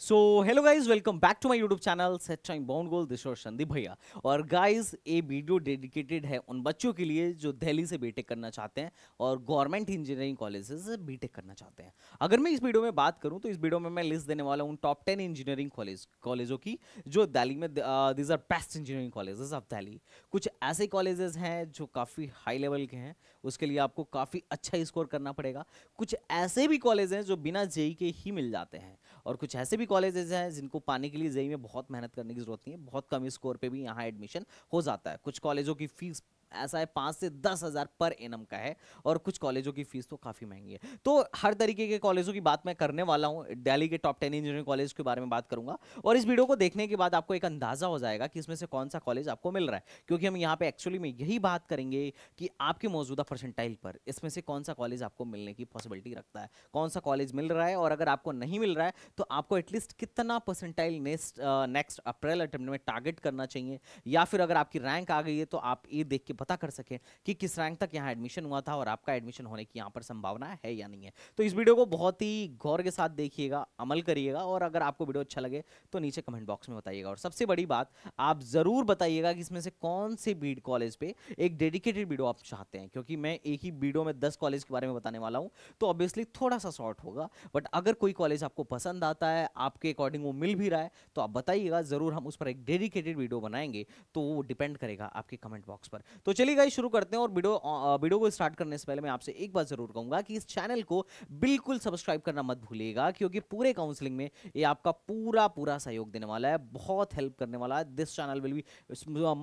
So hello guys welcome back to my YouTube channel set time bound goal और संदीप भैया और guys ये video dedicated है उन बच्चों के लिए जो दिल्ली से बीटेक करना चाहते हैं और गवर्नमेंट इंजीनियरिंग कॉलेज से बीटेक करना चाहते हैं अगर मैं इस वीडियो में बात करूं तो इस वीडियो में मैं लिस्ट देने वाला हूँ टॉप टेन इंजीनियरिंग कॉलेज कॉलेजों की जो दिल्ली में these are best engineering colleges of Delhi कुछ ऐसे कॉलेजेस हैं जो काफ़ी हाई लेवल के हैं उसके लिए आपको काफ़ी अच्छा स्कोर करना पड़ेगा कुछ ऐसे भी कॉलेज हैं जो बिना जेई के e ही मिल जाते हैं और कुछ ऐसे भी कॉलेजेस हैं जिनको पाने के लिए जेई में बहुत मेहनत करने की जरूरत नहीं है बहुत कम स्कोर पे भी यहाँ एडमिशन हो जाता है कुछ कॉलेजों की फीस ऐसा है पाँच से दस हज़ार पर एनम का है और कुछ कॉलेजों की फीस तो काफ़ी महंगी है तो हर तरीके के कॉलेजों की बात मैं करने वाला हूँ दिल्ली के टॉप टेन इंजीनियरिंग कॉलेज के बारे में बात करूंगा और इस वीडियो को देखने के बाद आपको एक अंदाज़ा हो जाएगा कि इसमें से कौन सा कॉलेज आपको मिल रहा है क्योंकि हम यहाँ पर एक्चुअली में यही बात करेंगे कि आपके मौजूदा परसेंटाइल पर इसमें से कौन सा कॉलेज आपको मिलने की पॉसिबिलिटी रखता है कौन सा कॉलेज मिल रहा है और अगर आपको नहीं मिल रहा है तो आपको एटलीस्ट कितना percentile next next April attempt में टारगेट करना चाहिए या फिर अगर आपकी रैंक आ गई है तो आप ये देख के पता कर सके कि किस रैंक तक यहाँ एडमिशन हुआ था और आपका एडमिशन होने की यहाँ पर संभावना है या नहीं है तो इस वीडियो को बहुत ही गौर के साथ देखिएगा अमल करिएगा और अगर आपको वीडियो अच्छा लगे तो नीचे कमेंट बॉक्स में बताइएगा और सबसे बड़ी बात आप ज़रूर बताइएगा कि इसमें से कौन से बीड कॉलेज पे एक डेडिकेटेड वीडियो आप चाहते हैं क्योंकि मैं एक ही वीडियो में दस कॉलेज के बारे में बताने वाला हूँ तो ऑब्वियसली थोड़ा सा शॉर्ट होगा बट अगर कोई कॉलेज आपको पसंद आता है आपके अकॉर्डिंग वो मिल भी रहा है तो आप बताइएगा ज़रूर हम उस पर एक डेडिकेटेड वीडियो बनाएंगे तो वो डिपेंड करेगा आपके कमेंट बॉक्स पर तो चलिए गाइस शुरू करते हैं और वीडियो वीडियो को स्टार्ट करने से पहले मैं आपसे एक बार जरूर कहूंगा कि इस चैनल को बिल्कुल सब्सक्राइब करना मत भूलिएगा क्योंकि पूरे काउंसलिंग में ये आपका पूरा पूरा सहयोग देने वाला है बहुत हेल्प करने वाला है this channel will be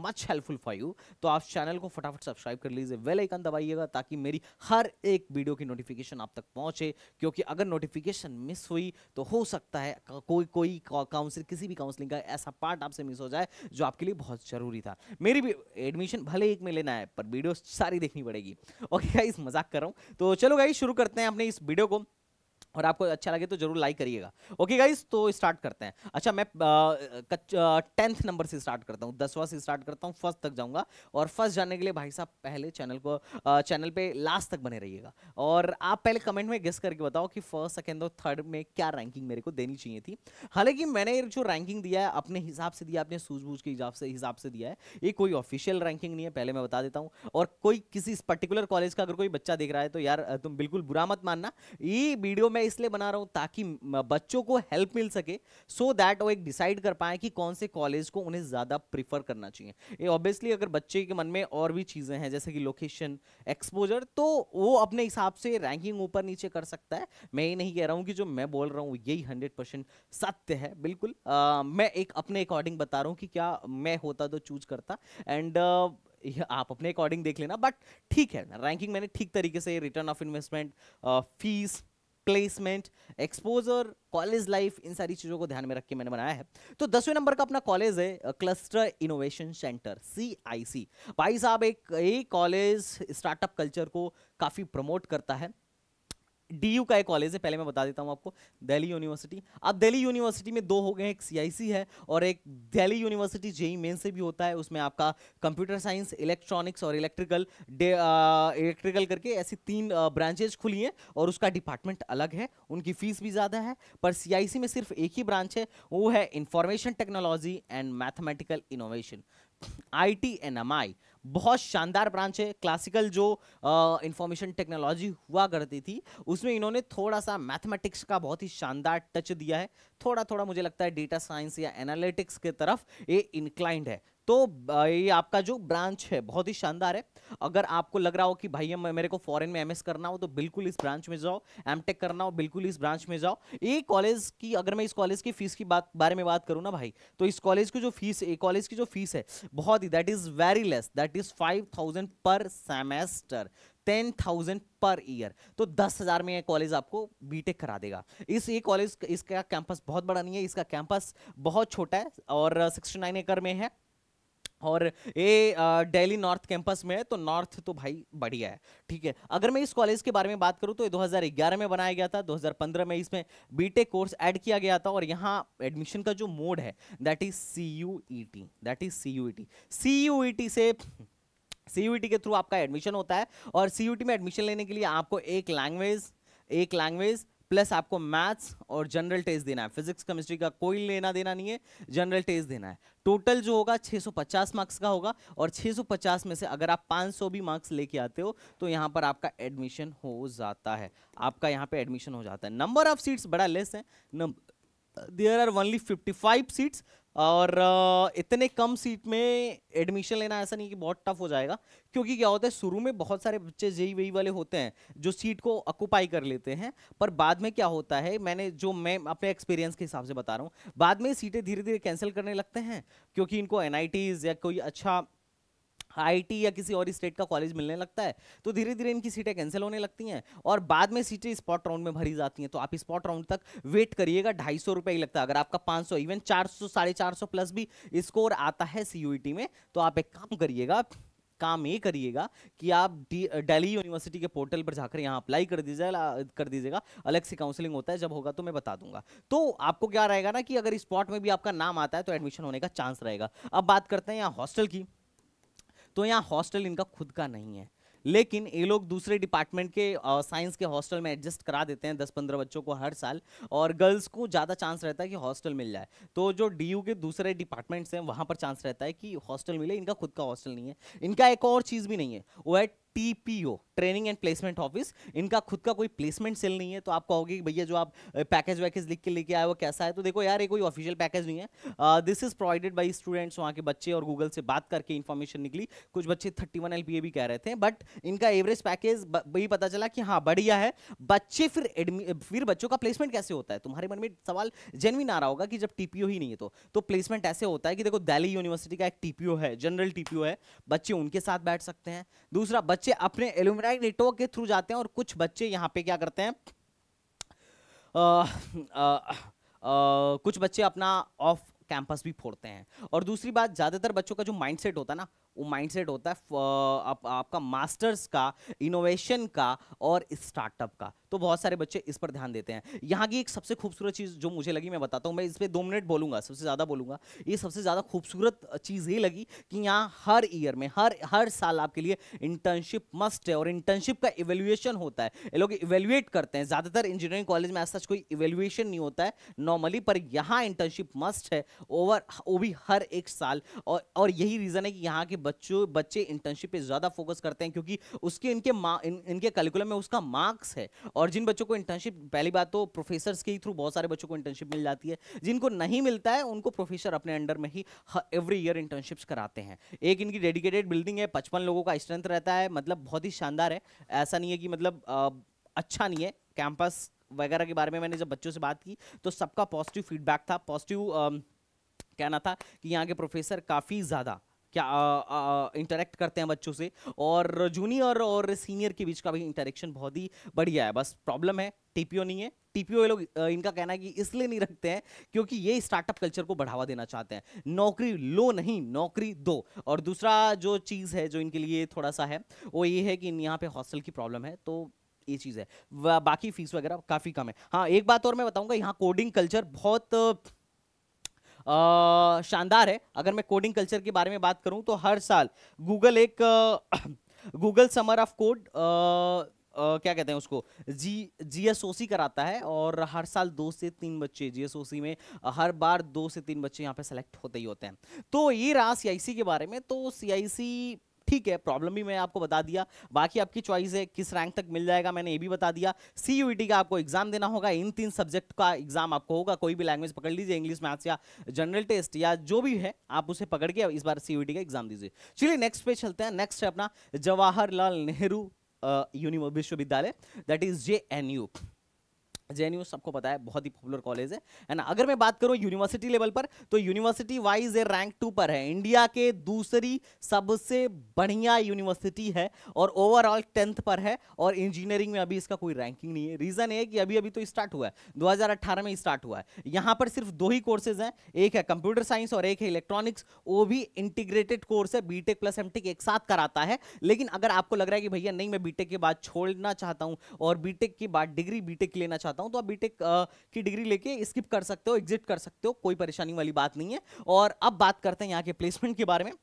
much helpful for you तो आप चैनल को फटाफट सब्सक्राइब कर लीजिए वेल आइकन दबाइएगा ताकि मेरी हर एक वीडियो की नोटिफिकेशन आप तक पहुंचे क्योंकि अगर नोटिफिकेशन मिस हुई तो हो सकता है कोई कोई काउंसिल किसी भी काउंसलिंग का ऐसा पार्ट आपसे मिस हो जाए जो आपके लिए बहुत जरूरी था मेरी भी एडमिशन भले एक में में लेना है पर वीडियो सारी देखनी पड़ेगी ओके गाइस मजाक कर रहा हूँ तो चलो गाइस शुरू करते हैं अपने इस वीडियो को और आपको अच्छा लगे तो जरूर लाइक करिएगा ओके गाइज तो स्टार्ट करते हैं अच्छा मैं टेंथ नंबर से स्टार्ट करता हूँ दसवा से स्टार्ट करता हूँ फर्स्ट तक जाऊँगा और फर्स्ट जाने के लिए भाई साहब पहले चैनल को आ, चैनल पे लास्ट तक बने रहिएगा और आप पहले कमेंट में गेस करके बताओ कि फर्स्ट सेकेंड और थर्ड में क्या रैंकिंग मेरे को देनी चाहिए थी हालांकि मैंने जो रैंकिंग दिया है अपने हिसाब से दिया अपने सूझबूझ के हिसाब से हिसाब से दिया है ये कोई ऑफिशियल रैंकिंग नहीं है पहले मैं बता देता हूँ और कोई किसी पर्टिकुलर कॉलेज का अगर कोई बच्चा देख रहा है तो यार तुम बिल्कुल बुरा मत मानना ये वीडियो में मैं इसलिए बना रहा हूँ ताकि बच्चों को हेल्प मिल सके सो so दैट वो एक डिसाइड कर पाए कि कौन से कॉलेज को उन्हें ज़्यादा प्रीफर करना चाहिए ये ऑब्वियसली अगर बच्चे के मन में और भी चीज़ें हैं जैसे कि लोकेशन एक्सपोजर तो वो अपने हिसाब से रैंकिंग ऊपर नीचे कर सकता है मैं ये नहीं कह रहा हूँ कि जो मैं बोल रहा हूँ यही हंड्रेड सत्य है बिल्कुल आ, मैं एक अपने अकॉर्डिंग बता रहा हूँ कि क्या मैं होता तो चूज करता एंड आप अपने अकॉर्डिंग देख लेना बट ठीक है रैंकिंग मैंने ठीक तरीके से return of investment fees placement exposure college life इन सारी चीज़ों को ध्यान में रख के मैंने बनाया है तो दसवें नंबर का अपना कॉलेज है cluster innovation centre C I C भाई साहब एक कॉलेज स्टार्टअप कल्चर को काफ़ी प्रमोट करता है डी का एक कॉलेज है पहले मैं बता देता हूँ आपको दिल्ली यूनिवर्सिटी अब दिल्ली यूनिवर्सिटी में दो हो गए एक सी है और एक दिल्ली यूनिवर्सिटी जेई मेन से भी होता है उसमें आपका कंप्यूटर साइंस इलेक्ट्रॉनिक्स और इलेक्ट्रिकल इलेक्ट्रिकल करके ऐसी तीन ब्रांचेज खुली हैं और उसका डिपार्टमेंट अलग है उनकी फीस भी ज़्यादा है पर सी में सिर्फ एक ही ब्रांच है वो है information technology and mathematical innovation I T N M I बहुत शानदार ब्रांच है क्लासिकल जो इंफॉर्मेशन टेक्नोलॉजी हुआ करती थी उसमें इन्होंने थोड़ा सा मैथमेटिक्स का बहुत ही शानदार टच दिया है थोड़ा थोड़ा मुझे लगता है डेटा साइंस या एनालिटिक्स के तरफ ये इंक्लाइंड है तो ये आपका जो ब्रांच है बहुत ही शानदार है अगर आपको लग रहा हो कि भाई मेरे को फॉरेन में एमएस करना हो तो बिल्कुल इस ब्रांच में जाओ एमटेक करना हो बिल्कुल इस ब्रांच में जाओ ये कॉलेज की अगर मैं इस कॉलेज की फीस की बात बारे में बात करूँ ना भाई तो इस कॉलेज की जो फीस कॉलेज की जो फीस है बहुत ही that is very less that is five thousand per semester ten thousand per year तो दस हज़ार में ये कॉलेज आपको बीटेक करा देगा इस ये कॉलेज इसका कैंपस बहुत बड़ा नहीं है इसका कैंपस बहुत छोटा है और सिक्सटी नाइन एकड़ में है और ये दिल्ली नॉर्थ कैंपस में है तो नॉर्थ तो भाई बढ़िया है ठीक है अगर मैं इस कॉलेज के बारे में बात करूँ तो ये 2011 में बनाया गया था 2015 में इसमें बीटेक कोर्स ऐड किया गया था और यहाँ एडमिशन का जो मोड है that is C U E T that is C U E T C U E T से सी यू ई टी के थ्रू आपका एडमिशन होता है और सी यू टी में एडमिशन लेने के लिए आपको एक लैंग्वेज एक लैंग्वेज प्लस आपको मैथ्स और जनरल टेस्ट देना है फिजिक्स केमिस्ट्री का कोई लेना देना नहीं है जनरल टेस्ट देना है टोटल जो होगा 650 मार्क्स का होगा और 650 में से अगर आप 500 भी मार्क्स लेके आते हो तो यहाँ पर आपका एडमिशन हो जाता है आपका यहाँ पे एडमिशन हो जाता है नंबर ऑफ सीट्स बड़ा लेस है देयर आर ओनली 55 सीट्स और uh, इतने कम सीट में एडमिशन लेना ऐसा नहीं कि बहुत टफ हो जाएगा क्योंकि क्या होता है शुरू में बहुत सारे बच्चे जेई वही वाले होते हैं जो सीट को ऑक्यूपाई कर लेते हैं पर बाद में क्या होता है मैंने जो मैं अपने एक्सपीरियंस के हिसाब से बता रहा हूँ बाद में सीटें धीरे धीरे कैंसिल करने लगते हैं क्योंकि इनको एन या कोई अच्छा आई या किसी और स्टेट का कॉलेज मिलने लगता है तो धीरे धीरे इनकी सीटें कैंसिल होने लगती हैं और बाद में सीटें स्पॉट राउंड में भरी जाती हैं तो आप स्पॉट राउंड तक वेट करिएगा ढाई सौ रुपये ही लगता है अगर आपका पाँच सौ इवन चार सौ साढ़े चार सौ प्लस भी स्कोर आता है सी e में तो आप एक काम करिएगा काम ये करिएगा कि आप दिल्ली यूनिवर्सिटी के पोर्टल पर जाकर यहाँ अप्लाई कर दीजिएगा कर दीजिएगा अलग से काउंसलिंग होता है जब होगा तो मैं बता दूंगा तो आपको क्या रहेगा ना कि अगर स्पॉट में भी आपका नाम आता है तो एडमिशन होने का चांस रहेगा अब बात करते हैं यहाँ हॉस्टल की तो यहाँ हॉस्टल इनका खुद का नहीं है लेकिन ये लोग दूसरे डिपार्टमेंट के साइंस के हॉस्टल में एडजस्ट करा देते हैं दस पंद्रह बच्चों को हर साल और गर्ल्स को ज़्यादा चांस रहता है कि हॉस्टल मिल जाए तो जो डी के दूसरे डिपार्टमेंट्स हैं वहाँ पर चांस रहता है कि हॉस्टल मिले इनका खुद का हॉस्टल नहीं है इनका एक और चीज़ भी नहीं है वो है TPO training and placement office इनका खुद का कोई प्लेसमेंट सेल नहीं है तो आप कहोगे कि भैया जो आप पैकेज वैकेज लिख के लेके आए वो कैसा है तो देखो यार ये कोई ऑफिशियल पैकेज नहीं है this is provided by students वहाँ के बच्चे और गूगल से बात करके इन्फॉर्मेशन निकली कुछ बच्चे थर्टी वन भी कह रहे थे बट इनका एवरेज पैकेज वही पता चला कि हाँ बढ़िया है बच्चे फिर एडमि फिर बच्चों का प्लेसमेंट कैसे होता है तुम्हारे मन में सवाल जेनविन आ रहा होगा कि जब टीपीओ ही नहीं है तो, तो प्लेसमेंट ऐसे होता है कि देखो दिल्ली यूनिवर्सिटी का एक टीपीओ है जनरल टीपीओ है बच्चे उनके साथ बैठ सकते हैं दूसरा बच्चे अपने एलुमनाई नेटवर्क के थ्रू जाते हैं और कुछ बच्चे यहाँ पे क्या करते हैं आ, आ, आ, कुछ बच्चे अपना ऑफ कैंपस भी फोड़ते हैं और दूसरी बात ज़्यादातर बच्चों का जो माइंडसेट होता है ना वो माइंडसेट होता है आप, आपका मास्टर्स का इनोवेशन का और स्टार्टअप का तो बहुत सारे बच्चे इस पर ध्यान देते हैं यहाँ की एक सबसे खूबसूरत चीज़ जो मुझे लगी मैं बताता हूँ मैं इस पर दो मिनट बोलूँगा सबसे ज़्यादा बोलूँगा ये सबसे ज़्यादा खूबसूरत चीज़ ये लगी कि यहाँ हर ईयर में हर हर साल आपके लिए इंटर्नशिप मस्ट है और इंटर्नशिप का इवेल्युएशन होता है ये लोग इवेल्युएट करते हैं ज़्यादातर इंजीनियरिंग कॉलेज में ऐसा कोई इवेल्युएशन नहीं होता है नॉर्मली पर यहाँ इंटर्नशिप मस्ट है ओवर वो भी हर एक साल और, और यही रीज़न है कि यहाँ के बच्चों बच्चे इंटर्नशिप पे ज़्यादा फोकस करते हैं क्योंकि उसके इनके इन, इनके कैलिकुलम में उसका मार्क्स है और जिन बच्चों को इंटर्नशिप पहली बात तो प्रोफेसर के थ्रू बहुत सारे बच्चों को इंटर्नशिप मिल जाती है जिनको नहीं मिलता है उनको प्रोफेसर अपने अंडर में ही एवरी ईयर इंटर्नशिप्स कराते हैं एक इनकी डेडिकेटेड बिल्डिंग है पचपन लोगों का स्ट्रेंथ रहता है मतलब बहुत ही शानदार है ऐसा नहीं है कि मतलब अच्छा नहीं है कैंपस वगैरह के बारे में मैंने जब बच्चों से बात की तो सबका पॉजिटिव फीडबैक था पॉजिटिव कहना था कि यहाँ के प्रोफेसर काफ़ी ज़्यादा क्या इंटरेक्ट करते हैं बच्चों से और जूनियर और सीनियर के बीच का भी इंटरेक्शन बहुत ही बढ़िया है बस प्रॉब्लम है टीपीओ नहीं है टीपीओ लोग इनका कहना है कि इसलिए नहीं रखते हैं क्योंकि ये स्टार्टअप कल्चर को बढ़ावा देना चाहते हैं नौकरी लो नहीं नौकरी दो और दूसरा जो चीज़ है जो इनके लिए थोड़ा सा है वो ये है कि यहाँ पर हॉस्टल की प्रॉब्लम है तो ये चीज़ है बाकी फीस वगैरह काफ़ी कम है हाँ एक बात और मैं बताऊँगा यहाँ कोडिंग कल्चर बहुत शानदार है अगर मैं कोडिंग कल्चर के बारे में बात करूं तो हर साल गूगल एक गूगल समर ऑफ कोड क्या कहते हैं उसको जी जीएसओसी कराता है और हर साल दो से तीन बच्चे जीएसओसी में हर बार दो से तीन बच्चे यहाँ पे सेलेक्ट होते ही होते हैं तो ये रहा सीआईसी के बारे में तो सीआईसी ठीक है प्रॉब्लम भी मैं आपको बता दिया बाकी आपकी चॉइस है किस रैंक तक मिल जाएगा मैंने ये भी बता दिया सी e का आपको एग्जाम देना होगा इन तीन सब्जेक्ट का एग्जाम आपको होगा कोई भी लैंग्वेज पकड़ लीजिए इंग्लिश मैथ्स या जनरल टेस्ट या जो भी है आप उसे पकड़ के इस बार सी e का एग्जाम दीजिए चलिए नेक्स्ट पे चलते हैं नेक्स्ट है अपना Jawaharlal Nehru Vishwavidyalaya that is J N U J N U सबको पता है बहुत ही पॉपुलर कॉलेज है एंड अगर मैं बात करूं यूनिवर्सिटी लेवल पर तो यूनिवर्सिटी वाइज ये रैंक टू पर है इंडिया के दूसरी सबसे बढ़िया यूनिवर्सिटी है और ओवरऑल टेंथ पर है और इंजीनियरिंग में अभी इसका कोई रैंकिंग नहीं है रीज़न है कि अभी अभी तो स्टार्ट हुआ है दो में स्टार्ट हुआ है यहाँ पर सिर्फ दो ही कोर्सेज हैं एक है कंप्यूटर साइंस और एक है इलेक्ट्रॉनिक्स वो भी इंटीग्रेटेड कोर्स है बी प्लस एम एक साथ कराता है लेकिन अगर आपको लग रहा है कि भैया नहीं मैं बी के बाद छोड़ना चाहता हूँ और बी के बाद डिग्री बी लेना चाहता बताता हूँ तो आप बीटेक की डिग्री लेके स्किप कर सकते हो एग्जिट कर सकते हो कोई परेशानी वाली बात नहीं है और अब बात करते हैं यहाँ के प्लेसमेंट के बारे में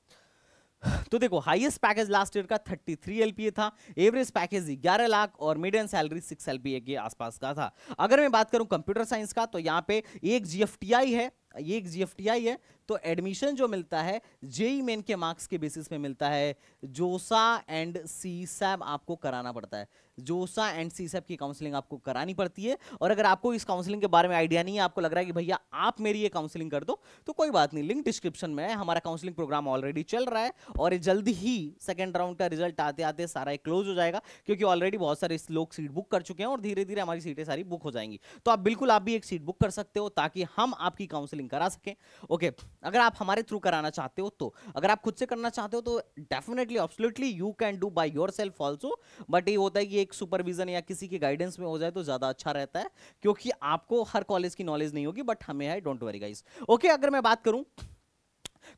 तो देखो हाईएस्ट पैकेज लास्ट ईयर का 33 एलपीए था एवरेज पैकेज 11 लाख और मीडियम सैलरी 6 एलपीए के आसपास का था अगर मैं बात करूं कंप्यूटर साइंस का तो यहाँ पे एक जीएफटीआई है ये एक जीएफटीआई है तो एडमिशन जो मिलता है जेई मेन e के मार्क्स के बेसिस पे मिलता है जोसा एंड सी सैम आपको कराना पड़ता है जोसा एंड सी सब की काउंसलिंग आपको करानी पड़ती है और अगर आपको इस काउंसलिंग के बारे में आइडिया नहीं है आपको लग रहा है कि भैया आप मेरी ये काउंसलिंग कर दो तो कोई बात नहीं लिंक डिस्क्रिप्शन में है हमारा काउंसलिंग प्रोग्राम ऑलरेडी चल रहा है और जल्द ही सेकेंड राउंड का रिजल्ट आते आते सारा क्लोज हो जाएगा क्योंकि ऑलरेडी बहुत सारे लोग सीट बुक कर चुके हैं और धीरे धीरे हमारी सीटें सारी बुक हो जाएंगी तो आप बिल्कुल आप भी एक सीट बुक कर सकते हो ताकि हम आपकी काउंसलिंग करा सकें ओके अगर आप हमारे थ्रू कराना चाहते हो तो अगर आप खुद से करना चाहते हो तो definitely absolutely you can do by yourself also but ये होता है कि एक सुपरविजन या किसी के गाइडेंस में हो जाए तो ज़्यादा अच्छा रहता है क्योंकि आपको हर कॉलेज की नॉलेज नहीं होगी बट हमें है डोंट वरी गाइज ओके अगर मैं बात करूं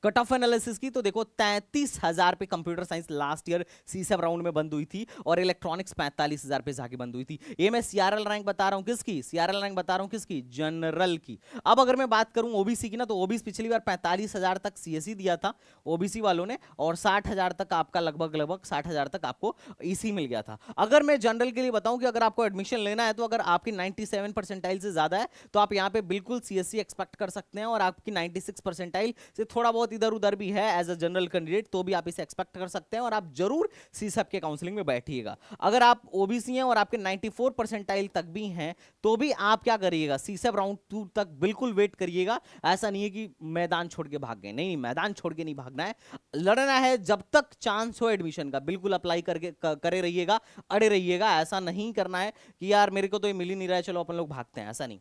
कट ऑफ एनालिसिस की तो देखो तैंतीस हजार पे कंप्यूटर साइंस लास्ट ईयर सी सब राउंड में बंद हुई थी और इलेक्ट्रॉनिक्स पैंतालीस हजार पे जाके बंद हुई थी ये मैं सीआरएल रैंक बता रहा हूँ किसकी सीआरएल रैंक बता रहा हूँ किसकी जनरल की अब अगर मैं बात करूँ ओबीसी की ना तो ओबीसी पिछली बार पैंतालीस हजार तक सीएससी e दिया था ओबीसी वालों ने और साठ हजार तक आपका लगभग लगभग साठ हजार तक आपको ईसी e मिल गया था अगर मैं जनरल के लिए बताऊं कि अगर आपको एडमिशन लेना है तो अगर आपकी सेवन परसेंटाइल से ज्यादा है तो आप यहाँ पे बिल्कुल सीएससी एक्सपेक्ट e कर सकते हैं और आपकी सिक्स परसेंटाइल से थोड़ा बहुत बहुत इधर उधर भी है एज अ जनरल कैंडिडेट तो भी आप इसे एक्सपेक्ट कर सकते हैं और आप जरूर सी के काउंसलिंग में बैठिएगा अगर आप ओबीसी हैं और आपके 94 परसेंटाइल तक भी हैं तो भी आप क्या करिएगा सी राउंड टू तक बिल्कुल वेट करिएगा ऐसा नहीं है कि मैदान छोड़ के भाग गए नहीं मैदान छोड़ के नहीं भागना है लड़ना है जब तक चांस हो एडमिशन का बिल्कुल अप्लाई करके करे रहिएगा अड़े रहिएगा ऐसा नहीं करना है कि यार मेरे को तो ये मिल ही नहीं रहा है चलो अपन लोग भागते हैं ऐसा नहीं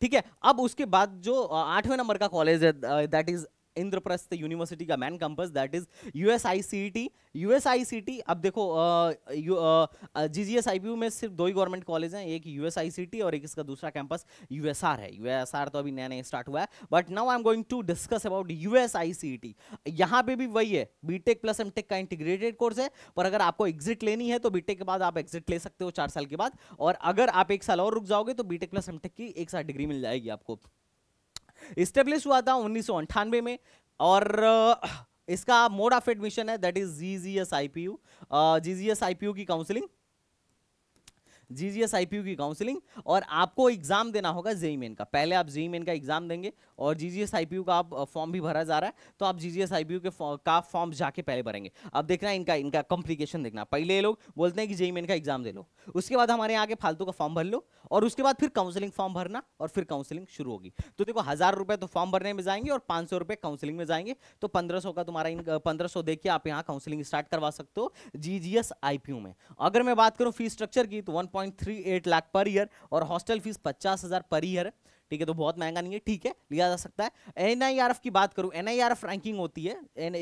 ठीक है अब उसके बाद जो आठवें नंबर का कॉलेज है दैट इज इंद्रप्रस्थ यूनिवर्सिटी का main campus that is USICT USICT अब देखो जीजीएसआईपीयू में सिर्फ दो ही गवर्नमेंट कॉलेज हैं एक यूएसआईसीटी और एक इसका दूसरा कैंपस यूएसआर है यूएसआर तो अभी नया नया स्टार्ट हुआ है but now I am going to discuss about USICT यहाँ पे भी वही है बीटेक प्लस एमटेक का इंटीग्रेटेड कोर्स है पर अगर आपको एग्जिट लेनी है तो बीटेक के बाद आप एग्जिट ले सकते हो चार साल के बाद और अगर आप एक साल और रुक जाओगे तो बीटेक प्लस एमटेक की एक साल डिग्री मिल जाएगी आपको स्टेब्लिश हुआ था उन्नीस में और इसका मोड ऑफ एडमिशन है that is G G S I P U G G S I P U की काउंसिलिंग जीजीएस आईपीयू की काउंसलिंग और आपको एग्जाम देना होगा जेई मेन का पहले आप जेई मेन का एग्जाम देंगे और जीजीएस आईपीयू का आप फॉर्म भी भरा जा रहा है तो आप जीजीएस आईपीयू के का फॉर्म जाके पहले भरेंगे अब देखना इनका इनका कॉम्प्लिकेशन देखना पहले लोग बोलते हैं कि जेई मेन का एग्जाम दे लो उसके बाद हमारे यहाँ के फालतू का फॉर्म भर लो और उसके बाद फिर काउंसिलिंग फॉर्म भरना और फिर काउंसिलिंग शुरू होगी तो देखो हजार रुपए तो फॉर्म भरने में जाएंगे और पांच सौ रुपए काउंसलिंग में जाएंगे तो पंद्रह सौ का तुम्हारा इन पंद्रह सौ के आप यहाँ काउंसिलिंग स्टार्ट करवा सकते हो जीजीएस आईपीयू में अगर मैं बात करूँ फीस स्ट्रक्चर की तो वन 1.38 लाख पर ईयर और हॉस्टल फीस पचास हज़ार पर ईयर ठीक है तो बहुत महंगा नहीं है ठीक है लिया जा सकता है एन की बात करूँ एन रैंकिंग होती है एन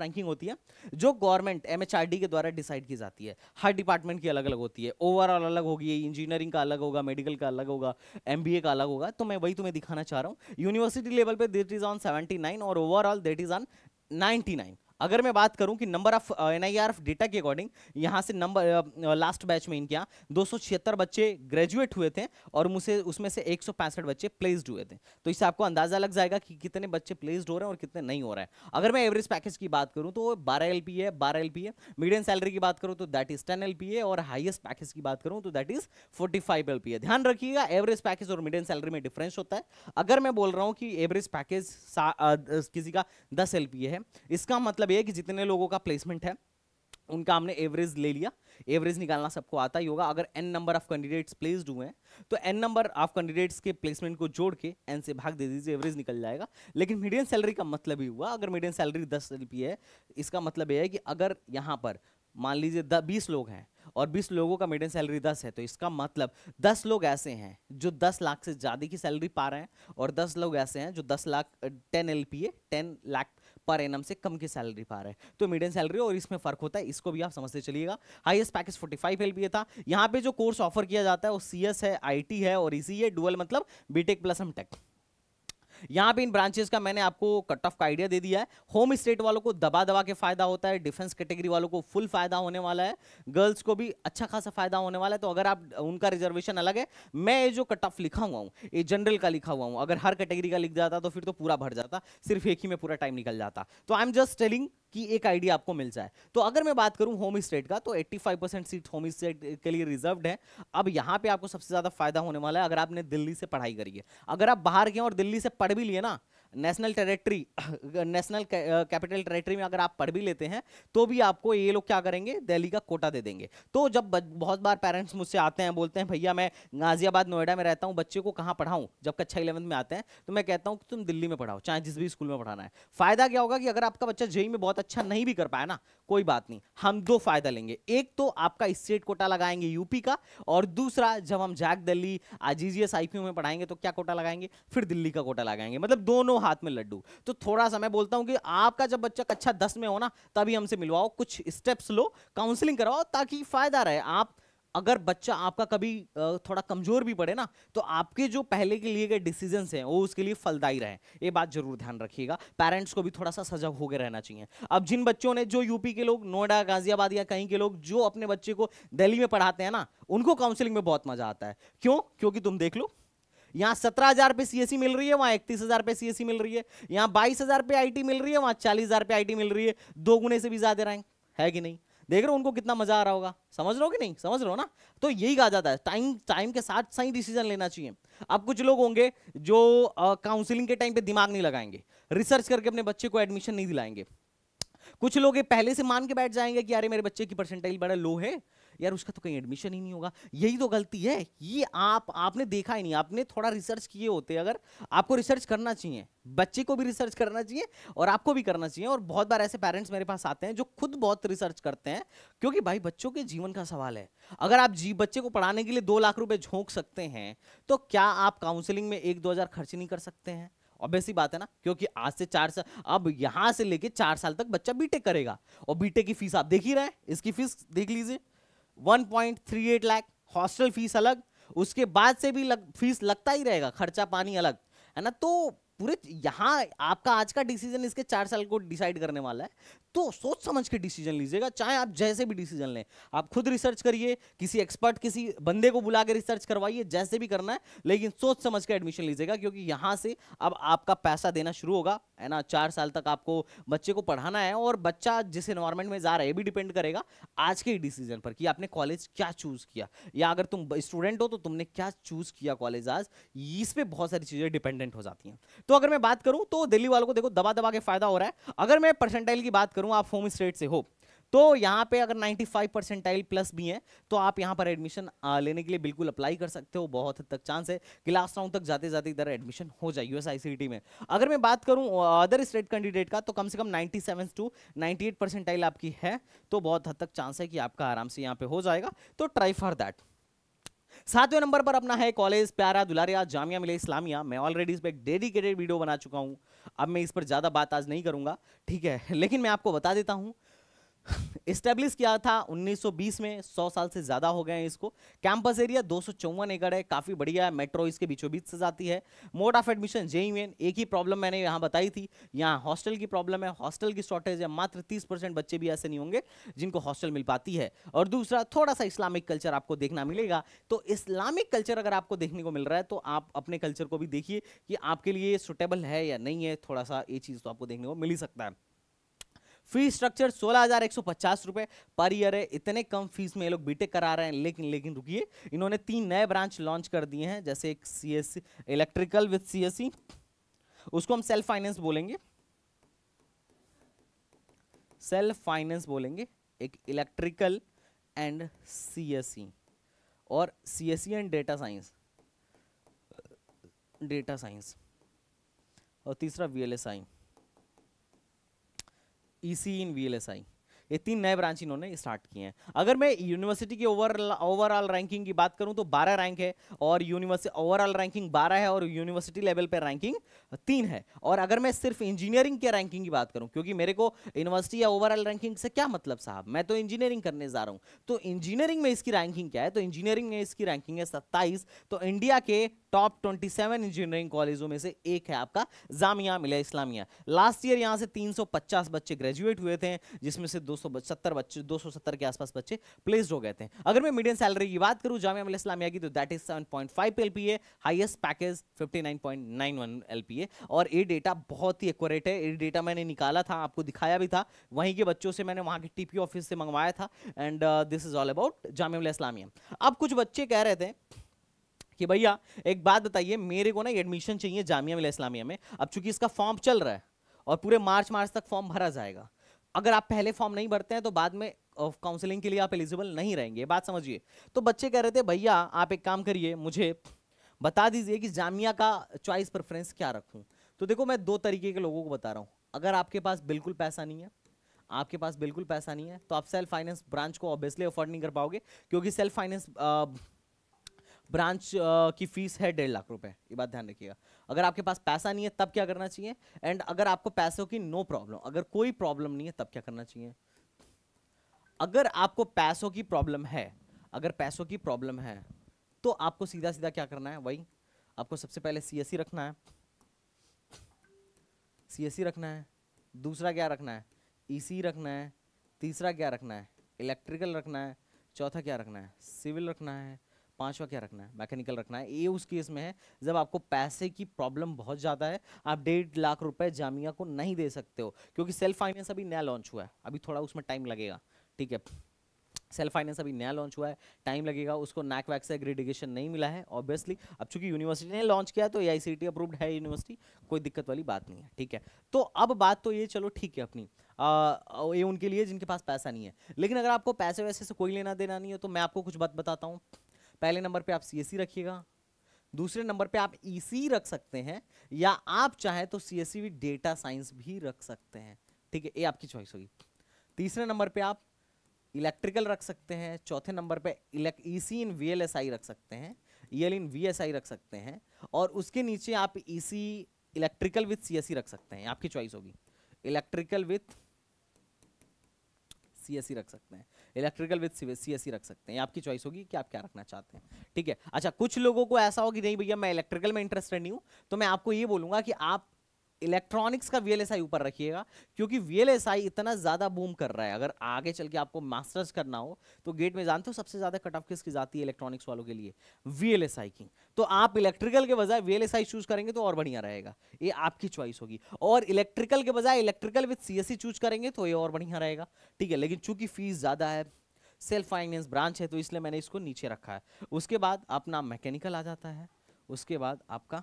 रैंकिंग होती है जो गवर्नमेंट एम के द्वारा डिसाइड की जाती है हर डिपार्टमेंट की अलग अलग होती है ओवरऑल अलग होगी इंजीनियरिंग का अलग होगा मेडिकल का अलग होगा एम का अलग होगा तो मैं वही तुम्हें दिखाना चाह रहा हूँ यूनिवर्सिटी लेवल पर देट इज ऑन सेवेंटी और overall that is on ninety nine अगर मैं बात करूं कि number of N I R data के अकॉर्डिंग यहां से नंबर लास्ट बैच में इनके हाँ, सौ दो बच्चे ग्रेजुएट हुए थे और मुझे उसमें से एक सौ पैंसठ बच्चे प्लेस्ड हुए थे तो इससे आपको अंदाजा लग जाएगा कि कितने बच्चे प्लेस्ड हो रहे हैं और कितने नहीं हो रहे हैं अगर मैं एवरेज पैकेज की बात करूँ तो बारह एल है बारह एल है मीडियम सैलरी की बात करूँ तो दैट इज टेन एल है और हाइएस्ट पैकेज की बात करूँ तो that is forty five L है ध्यान रखिएगा एवरेज पैकेज और मीडियम सैलरी में डिफरेंस होता है अगर मैं बोल रहा हूँ कि एवरेज पैकेज uh, किसी का दस एल है इसका मतलब यह है कि जितने लोगों का प्लेसमेंट है उनका हमने एवरेज ले लिया एवरेज निकालना सबको आता ही होगा अगर N number of candidates placed हुए हैं तो एन नंबर ऑफ कैंडिडेट्स के प्लेसमेंट को जोड़ के एन से भाग दे दीजिए एवरेज निकल जाएगा लेकिन मीडियम सैलरी का मतलब ही हुआ अगर मीडियम सैलरी दस रुपये है इसका मतलब यह है कि अगर यहाँ पर मान लीजिए बीस लोग हैं और 20 लोगों का मीडियम सैलरी 10 है तो इसका मतलब 10 लोग ऐसे हैं जो 10 लाख से ज़्यादा की सैलरी पा रहे हैं और 10 लोग ऐसे हैं जो 10 लाख 10 एल पी लाख पर एन से कम की सैलरी पा रहे तो मीडियम सैलरी और इसमें फर्क होता है इसको भी आप समझते चलिएगा हाईएस्ट पैकेज 45 फाइव एल था यहाँ पे जो कोर्स ऑफर किया जाता है वो सी है आई है और इसी है डुअल मतलब बीटेक प्लस हम टेक यहाँ भी इन ब्रांचेस का मैंने आपको कट ऑफ का आइडिया दे दिया है होम स्टेट वालों को दबा दबा के फायदा होता है डिफेंस कैटेगरी वालों को फुल फायदा होने वाला है गर्ल्स को भी अच्छा खासा फायदा होने वाला है तो अगर आप उनका रिजर्वेशन अलग है मैं ये जो कट ऑफ लिखा हुआ हूँ ये जनरल का लिखा हुआ हूँ अगर हर कैटेगरी का लिख जाता तो फिर तो पूरा भर जाता सिर्फ एक ही में पूरा टाइम निकल जाता तो आई एम जस्ट टेलिंग कि एक आइडिया आपको मिल जाए तो अगर मैं बात करूं होम स्टेट का तो 85 परसेंट सीट होम स्टेट के लिए रिजर्व है अब यहां पे आपको सबसे ज्यादा फायदा होने वाला है अगर आपने दिल्ली से पढ़ाई करी है अगर आप बाहर गए और दिल्ली से पढ़ भी लिए ना national territory national capital territory में अगर आप पढ़ भी लेते हैं तो भी आपको ये लोग क्या करेंगे दिल्ली का कोटा दे देंगे तो जब बहुत बार पेरेंट्स मुझसे आते हैं बोलते हैं भैया मैं गाजियाबाद नोएडा में रहता हूँ बच्चे को कहाँ पढ़ाऊँ जब कक्षा इलेवंथ में आते हैं तो मैं कहता हूँ कि तुम दिल्ली में पढ़ाओ चाहे जिस भी स्कूल में पढ़ाना है फायदा क्या होगा कि अगर आपका बच्चा जेई में बहुत अच्छा नहीं भी कर पाया ना कोई बात नहीं हम दो फायदा लेंगे एक तो आपका स्टेट कोटा लगाएंगे यूपी का और दूसरा जब हम जैक दिल्ली आजीजीएस आईपीओ में पढ़ाएंगे तो क्या कोटा लगाएंगे फिर दिल्ली का कोटा लगाएंगे मतलब दोनों हाथ में लड्डू तो थोड़ा सा मैं बोलता हूं कि आपका जब बच्चा कक्षा दस में हो ना तभी हमसे मिलवाओ कुछ स्टेप्स लो काउंसलिंग कराओ ताकि फायदा रहे आप अगर बच्चा आपका कभी थोड़ा कमजोर भी पड़े ना तो आपके जो पहले के लिए गए डिसीजन हैं वो उसके लिए फलदायी रहे ये बात जरूर ध्यान रखिएगा पेरेंट्स को भी थोड़ा सा सजग होकर रहना चाहिए अब जिन बच्चों ने जो यूपी के लोग नोएडा गाजियाबाद या कहीं के लोग जो अपने बच्चे को दिल्ली में पढ़ाते हैं ना उनको काउंसिलिंग में बहुत मजा आता है क्यों क्योंकि तुम देख लो यहाँ सत्रह हजार पे सीएससी e मिल रही है वहां इकतीस हजार पे सीएससी e मिल रही है यहाँ बाईस हजार पे आईटी मिल रही है वहां चालीस हजार पे आईटी मिल रही है दो गुने से भी ज्यादा रैंक है कि नहीं देख रहे हो उनको कितना मजा आ रहा होगा समझ रहे हो कि नहीं समझ रहे हो ना तो यही कहा जाता है टाइम टाइम के साथ सही डिसीजन लेना चाहिए अब कुछ लोग होंगे जो काउंसिलिंग के टाइम पे दिमाग नहीं लगाएंगे रिसर्च करके अपने बच्चे को एडमिशन नहीं दिलाएंगे कुछ लोग पहले से मान के बैठ जाएंगे कि अरे मेरे बच्चे की परसेंटेज बड़ा लो है यार उसका तो कहीं एडमिशन ही नहीं होगा यही तो गलती है ये आप आपने देखा ही नहीं आपने थोड़ा रिसर्च किए होते अगर आपको रिसर्च करना चाहिए बच्चे को भी रिसर्च करना चाहिए और आपको भी करना चाहिए और बहुत बार ऐसे पेरेंट्स मेरे पास आते हैं जो खुद बहुत रिसर्च करते हैं क्योंकि भाई बच्चों के जीवन का सवाल है अगर आप जी बच्चे को पढ़ाने के लिए दो लाख रुपए झोंक सकते हैं तो क्या आप काउंसलिंग में एक दो हजार खर्च नहीं कर सकते हैं ऑब्वियस ही बात है ना क्योंकि आज से चार साल अब यहां से लेके चार साल तक बच्चा बीटेक करेगा और बीटेक की फीस आप देख ही रहे हैं इसकी फीस देख लीजिए 1.38 लाख हॉस्टल फीस अलग उसके बाद से भी लग, फीस लगता ही रहेगा खर्चा पानी अलग है ना तो पूरे यहाँ आपका आज का डिसीजन इसके चार साल को डिसाइड करने वाला है तो सोच समझ के डिसीजन लीजिएगा चाहे आप जैसे भी डिसीजन लें आप खुद रिसर्च करिए किसी एक्सपर्ट किसी बंदे को बुला के रिसर्च करवाइए जैसे भी करना है लेकिन सोच समझ के एडमिशन लीजिएगा क्योंकि यहाँ से अब आपका पैसा देना शुरू होगा है ना चार साल तक आपको बच्चे को पढ़ाना है और बच्चा जिस इन्वायरमेंट में जा रहा है ये भी डिपेंड करेगा आज के डिसीजन पर कि आपने कॉलेज क्या चूज़ किया या अगर तुम स्टूडेंट हो तो तुमने क्या चूज़ किया कॉलेज आज इस पर बहुत सारी चीज़ें डिपेंडेंट हो जाती हैं तो अगर मैं बात करूँ तो दिल्ली वालों को देखो दबा दबा के फायदा हो रहा है अगर मैं परसेंटाइल की बात करूँ करूँ आप होम स्टेट से हो तो यहाँ पे अगर 95 परसेंटाइल प्लस भी हैं तो आप यहाँ पर एडमिशन लेने के लिए बिल्कुल अप्लाई कर सकते हो बहुत हद तक चांस है कि लास्ट राउंड तक जाते जाते इधर एडमिशन हो जाए यू एस में अगर मैं बात करूँ अदर स्टेट कैंडिडेट का तो कम से कम 97 टू 98 परसेंटाइल आपकी है तो बहुत हद तक चांस है कि आपका आराम से यहाँ पे हो जाएगा तो ट्राई फॉर दैट सातवें नंबर पर अपना है कॉलेज प्यारा दुलारिया जामिया मिले इस्लामिया मैं ऑलरेडी इस पर डेडिकेटेड वीडियो बना चुका हूँ अब मैं इस पर ज़्यादा बात आज नहीं करूँगा ठीक है लेकिन मैं आपको बता देता हूँ इस्टेब्लिश किया था 1920 में 100 साल से ज़्यादा हो गए हैं इसको कैंपस एरिया दो एकड़ है काफ़ी बढ़िया है मेट्रो इसके बीचों बीच से जाती है mode of admission J main एक ही प्रॉब्लम मैंने यहाँ बताई थी यहाँ हॉस्टल की प्रॉब्लम है हॉस्टल की शॉर्टेज है मात्र तीस बच्चे भी ऐसे नहीं होंगे जिनको हॉस्टल मिल पाती है और दूसरा थोड़ा सा इस्लामिक कल्चर आपको देखना मिलेगा तो इस्लामिक कल्चर अगर आपको देखने को मिल रहा है तो आप अपने कल्चर को भी देखिए कि आपके लिए सुटेबल है या नहीं है थोड़ा सा ये चीज़ तो आपको देखने को मिल ही सकता है फीस स्ट्रक्चर सोलह हजार एक सौ पचास रुपए पर ईयर है इतने कम फीस में ये लोग बीटेक करा रहे हैं लेकिन लेकिन रुकिए इन्होंने तीन नए ब्रांच लॉन्च कर दिए हैं जैसे एक सी इलेक्ट्रिकल विथ सी उसको हम सेल्फ फाइनेंस बोलेंगे सेल्फ फाइनेंस बोलेंगे एक इलेक्ट्रिकल एंड सी और C and data science data science और तीसरा V L S I EC in VLSI. ये तीन नए ब्रांच इन्होंने स्टार्ट किए हैं अगर मैं यूनिवर्सिटी की ओवरऑल रैंकिंग की बात करूं तो 12 रैंक है और यूनिवर्सिटी ओवरऑल रैंकिंग 12 है और यूनिवर्सिटी लेवल पर रैंकिंग तीन है और अगर मैं सिर्फ इंजीनियरिंग की रैंकिंग की बात करूं क्योंकि मेरे को यूनिवर्सिटी या ओवरऑल रैंकिंग से क्या मतलब साहब मैं तो इंजीनियरिंग करने जा रहा हूँ तो इंजीनियरिंग में इसकी रैंकिंग क्या है तो इंजीनियरिंग में इसकी रैंकिंग है सत्ताईस तो इंडिया के टॉप ट्वेंटी इंजीनियरिंग कॉलेजों में से एक है आपका जामिया मिला इस्लामिया लास्ट ईयर यहाँ से 350 बच्चे ग्रेजुएट हुए थे जिसमें से दो 270 बच्चे 270 के आसपास बच्चे प्लेस्ड हो गए थे अगर मैं मीडियम सैलरी की बात करूं जामिया मिल इस्लामिया की तो that is 7.5 point LPA highest package 59.91 LPA और ये डेटा बहुत ही एक्यूरेट है ये डेटा मैंने निकाला था आपको दिखाया भी था वहीं के बच्चों से मैंने वहाँ के टीपी ऑफिस से मंगवाया था and this is all about Jamia Millia Islamia अब कुछ बच्चे कह रहे थे कि भैया एक बात बताइए मेरे को ना एडमिशन चाहिए जामिया मिल इस्लामिया में अब चूंकि इसका फॉर्म चल रहा है और पूरे मार्च मार्च तक फॉर्म भरा जाएगा अगर आप पहले फॉर्म नहीं भरते हैं तो बाद में काउंसलिंग के लिए आप एलिजिबल नहीं रहेंगे बात समझिए तो बच्चे कह रहे थे भैया आप एक काम करिए मुझे बता दीजिए कि जामिया का चॉइस प्रेफरेंस क्या रखूं तो देखो मैं दो तरीके के लोगों को बता रहा हूं अगर आपके पास बिल्कुल पैसा नहीं है आपके पास बिल्कुल पैसा नहीं है तो आप सेल्फ फाइनेंस ब्रांच को ऑब्वियसली अफोर्ड नहीं कर पाओगे क्योंकि सेल्फ फाइनेंस ब्रांच uh, की फीस है डेढ़ लाख रुपए ये बात ध्यान रखिएगा अगर आपके पास पैसा नहीं है तब क्या करना चाहिए एंड अगर आपको पैसों की नो प्रॉब्लम अगर कोई प्रॉब्लम नहीं है तब क्या करना चाहिए अगर आपको पैसों की प्रॉब्लम है अगर पैसों की प्रॉब्लम है तो आपको सीधा सीधा क्या करना है वही आपको सबसे पहले सी e रखना है सी e रखना है दूसरा क्या रखना है ई e रखना है तीसरा क्या रखना है इलेक्ट्रिकल रखना है चौथा क्या रखना है सिविल रखना है पांचवा क्या रखना है मैकेनिकल रखना है ये उस केस में है जब आपको पैसे की प्रॉब्लम बहुत ज़्यादा है आप डेढ़ लाख रुपए जामिया को नहीं दे सकते हो क्योंकि सेल्फ फाइनेंस अभी नया लॉन्च हुआ है अभी थोड़ा उसमें टाइम लगेगा ठीक है सेल्फ फाइनेंस अभी नया लॉन्च हुआ है टाइम लगेगा उसको नैक वैक से ग्रेडिगेशन नहीं मिला है ऑब्वियसली अब चूंकि यूनिवर्सिटी ने लॉन्च किया तो ए आई अप्रूव्ड है यूनिवर्सिटी कोई दिक्कत वाली बात नहीं है ठीक है तो अब बात तो ये चलो ठीक है अपनी ये उनके लिए जिनके पास पैसा नहीं है लेकिन अगर आपको पैसे वैसे से कोई लेना देना नहीं है तो मैं आपको कुछ बात बताता हूँ पहले नंबर पे आप सी e रखिएगा दूसरे नंबर पे आप ई e रख सकते हैं या आप चाहें तो सी e भी डेटा साइंस भी रख सकते हैं ठीक है ये आपकी चॉइस होगी तीसरे नंबर पे आप इलेक्ट्रिकल रख सकते हैं चौथे नंबर पे elect E C in we रख सकते हैं ई एल इन वी रख सकते हैं और उसके नीचे आप ई सी इलेक्ट्रिकल विथ सी रख सकते हैं आपकी चॉइस होगी इलेक्ट्रिकल विथ सी रख सकते हैं electrical with C S e रख सकते हैं आपकी चॉइस होगी कि आप क्या रखना चाहते हैं ठीक है अच्छा कुछ लोगों को ऐसा होगी नहीं भैया मैं इलेक्ट्रिकल में इंटरेस्टेड नहीं हूँ तो मैं आपको ये बोलूँगा कि आप इलेक्ट्रॉनिक्स का वी ऊपर रखिएगा क्योंकि वी इतना ज़्यादा बूम कर रहा है अगर आगे चल के आपको मास्टर्स करना हो तो गेट में जानते हो सबसे ज़्यादा कट ऑफ किसकी जाती है इलेक्ट्रॉनिक्स वालों के लिए वी की तो आप इलेक्ट्रिकल के बजाय वी चूज करेंगे तो और बढ़िया रहेगा ये आपकी चॉइस होगी और इलेक्ट्रिकल के बजाय इलेक्ट्रिकल विथ सी चूज करेंगे तो ये और बढ़िया रहेगा ठीक है लेकिन चूंकि फीस ज़्यादा है सेल्फ फाइनेंस ब्रांच है तो इसलिए मैंने इसको नीचे रखा है उसके बाद अपना मैकेनिकल आ जाता है उसके बाद आपका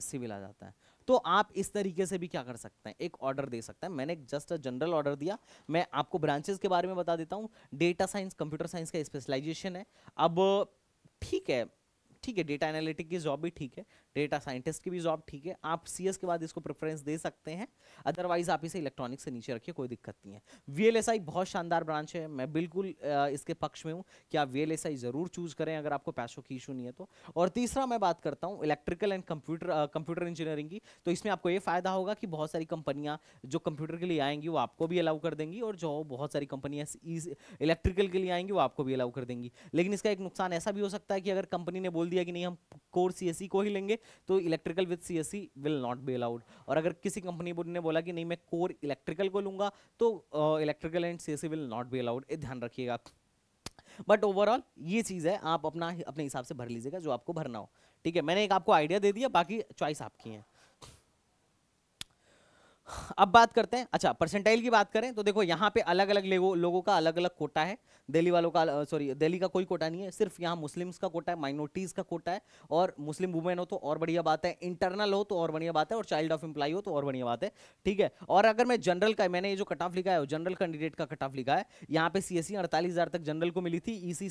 सिविल आ जाता है तो आप इस तरीके से भी क्या कर सकते हैं एक ऑर्डर दे सकते हैं मैंने जस्ट जनरल ऑर्डर दिया मैं आपको ब्रांचेस के बारे में बता देता हूँ डेटा साइंस कंप्यूटर साइंस का स्पेशलाइजेशन है अब ठीक है ठीक है डेटा एनालिटिक की जॉब भी ठीक है डेटा साइंटिस्ट की भी जॉब ठीक है आप सी के बाद इसको प्रेफरेंस दे सकते हैं अदरवाइज आप इसे इलेक्ट्रॉनिक्स से नीचे रखिए कोई दिक्कत नहीं है वी बहुत शानदार ब्रांच है मैं बिल्कुल इसके पक्ष में हूँ कि आप वी ज़रूर चूज करें अगर आपको पैसों की इशू नहीं है तो और तीसरा मैं बात करता हूँ electrical and computer computer engineering की तो इसमें आपको ये फ़ायदा होगा कि बहुत सारी कंपनियाँ जो कंप्यूटर के लिए आएंगी वो आपको भी अलाउ कर देंगी और जो बहुत सारी कंपनियाँ इलेक्ट्रिकल के लिए आएंगी वो आपको भी अलाउ कर देंगी लेकिन इसका एक नुकसान ऐसा भी हो सकता है कि अगर कंपनी ने बोल दिया कि नहीं हम कोर सी e को ही लेंगे तो electrical with C will not be allowed और अगर किसी कंपनी ने बोला कि नहीं मैं कोर इलेक्ट्रिकल को लूंगा तो electrical and C will not be allowed ये ध्यान रखिएगा बट ओवरऑल ये चीज़ है आप अपना अपने हिसाब से भर लीजिएगा जो आपको भरना हो ठीक है मैंने एक आपको आइडिया दे दिया बाकी चॉइस आपकी है अब बात करते हैं अच्छा परसेंटाइल की बात करें तो देखो यहाँ पे अलग अलग लोगों लोगों का अलग अलग कोटा है दिल्ली वालों का सॉरी दिल्ली का कोई कोटा नहीं है सिर्फ यहाँ मुस्लिम्स का कोटा है माइनॉरिटीज़ का कोटा है और मुस्लिम वुमेन हो तो और बढ़िया बात है इंटरनल हो तो और बढ़िया बात है और चाइल्ड ऑफ एम्प्लाई हो तो और बढ़िया बात है ठीक है और अगर मैं जनरल का मैंने ये जो कट ऑफ लिखा है जनरल कैंडिडेट का कट ऑफ लिखा है यहाँ पे सी e एस तक जनरल को मिली थी ई e सी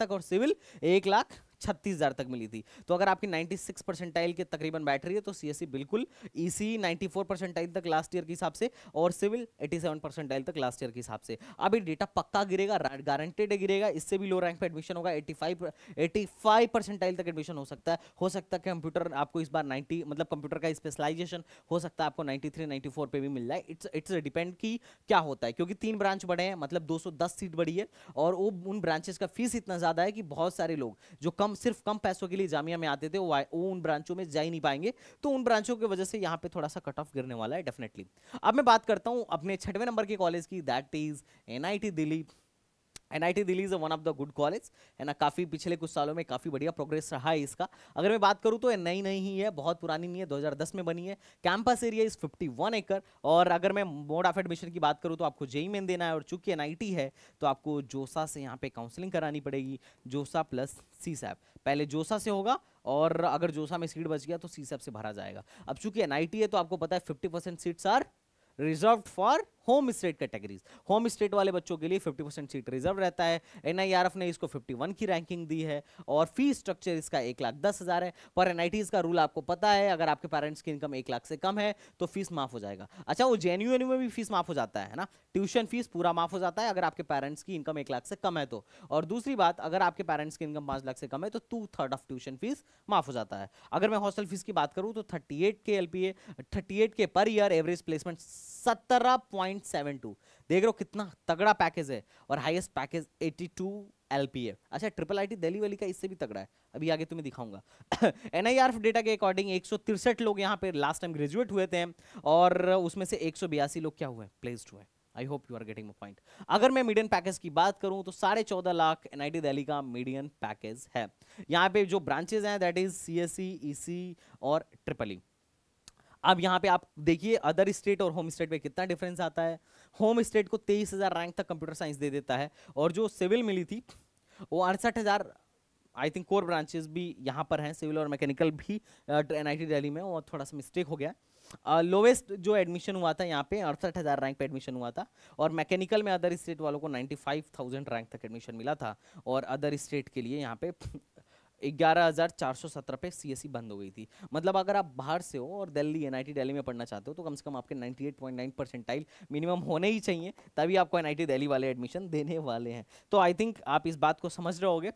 तक और सिविल एक लाख छत्तीस हज़ार तक मिली थी तो अगर आपकी 96 परसेंटाइल के तकरीबन बैठ रही है तो सी e बिल्कुल ईसी 94 परसेंटाइल तक लास्ट ईयर के हिसाब से और सिविल 87 परसेंटाइल तक लास्ट ईयर के हिसाब से अभी डेटा पक्का गिरेगा गारंटेड गिरेगा इससे भी लो रैंक पर एडमिशन होगा 85 फाइव परसेंटाइल तक एडमिशन हो सकता है हो सकता है कंप्यूटर आपको इस बार नाइन्टी मतलब कंप्यूटर का स्पेशलाइजेशन हो सकता है आपको नाइन्टी फोर पे भी मिल जाए इट्स इट्स डिपेंड कि क्या होता है क्योंकि तीन ब्रांच बढ़े हैं मतलब दस सीट बढ़ी है और वो उन ब्रांचेस का फीस इतना ज़्यादा है कि बहुत सारे लोग जो कम कम सिर्फ कम पैसों के लिए जामिया में आते थे वो उन ब्रांचों में जा ही नहीं पाएंगे तो उन ब्रांचों की वजह से यहाँ पे थोड़ा सा कट ऑफ गिरने वाला है डेफिनेटली अब मैं बात करता हूँ अपने छठवें नंबर के कॉलेज की that is N Delhi T Delhi is one of the good college है ना काफ़ी पिछले कुछ सालों में काफ़ी बढ़िया प्रोग्रेस रहा है इसका अगर मैं बात करूँ तो नई नई ही है बहुत पुरानी नहीं है 2010 में बनी है कैंपस एरिया इज 51 एकड़ और अगर मैं मोड ऑफ एडमिशन की बात करूँ तो आपको जेई मेन e e देना है और चूंकि एन है तो आपको जोसा से यहाँ पे काउंसलिंग करानी पड़ेगी जोसा प्लस सी पहले जोसा से होगा और अगर जोसा में सीट बच गया तो सी से भरा जाएगा अब चूंकि एन है तो आपको पता है fifty seats are reserved for home state categories home state वाले बच्चों के लिए 50 परसेंट सीट रिजर्व रहता है एन ने इसको 51 की रैंकिंग दी है और फी स्ट्रक्चर इसका एक लाख दस हज़ार है पर एन का रूल आपको पता है अगर आपके पेरेंट्स की इनकम एक लाख से कम है तो फीस माफ हो जाएगा अच्छा वो जे में भी फीस माफ हो जाता है ना ट्यूशन फीस पूरा माफ हो जाता है अगर आपके पेरेंट्स की इनकम एक लाख से कम है तो और दूसरी बात अगर आपके पेरेंट्स की इनकम पाँच लाख से कम है तो two third of tuition fees माफ हो जाता है अगर मैं हॉस्टल फीस की बात करूँ तो थर्टी के एल पी के पर ईयर एवरेज प्लेसमेंट सत्रह पॉइंट 2.72 देख रहे हो कितना तगड़ा पैकेज है और हाईएस्ट पैकेज 82 ए अच्छा ट्रिपल आई टी दिल्ली वाली का इससे भी तगड़ा है अभी आगे तुम्हें दिखाऊंगा एन आई आर डेटा के अकॉर्डिंग एक लोग यहाँ पे लास्ट टाइम ग्रेजुएट हुए थे और उसमें से एक लोग क्या हुए प्लेस्ड हुए I hope you are getting point अगर मैं मीडियन पैकेज की बात करूं तो साढ़े चौदह lakh N I T Delhi का मीडियन पैकेज है यहाँ पे जो ब्रांचेज हैं that is C S C E C और ट्रिपल ई e। अब यहाँ पे आप देखिए अदर स्टेट और होम स्टेट पे कितना डिफरेंस आता है होम स्टेट को तेईस हज़ार रैंक तक कंप्यूटर साइंस दे देता है और जो सिविल मिली थी वो अड़सठ हज़ार आई थिंक कोर ब्रांचेस भी यहाँ पर हैं सिविल और मैकेनिकल भी एन आई दिल्ली में वो थोड़ा सा मिस्टेक हो गया लोवेस्ट uh, जो एडमिशन हुआ था यहाँ पे अड़सठ हज़ार रैंक पे एडमिशन हुआ था और मैकेनिकल में अदर स्टेट वालों को 95,000 रैंक तक एडमिशन मिला था और अदर स्टेट के लिए यहाँ पे 11,417 पे सीएससी e बंद हो गई थी मतलब अगर आप बाहर से हो और दिल्ली एन आई में पढ़ना चाहते हो तो कम से कम आपके 98.9 परसेंटाइल मिनिमम होने ही चाहिए तभी आपको एनआईटी दिल्ली वाले एडमिशन देने वाले हैं तो आई थिंक आप इस बात को समझ रहे होगे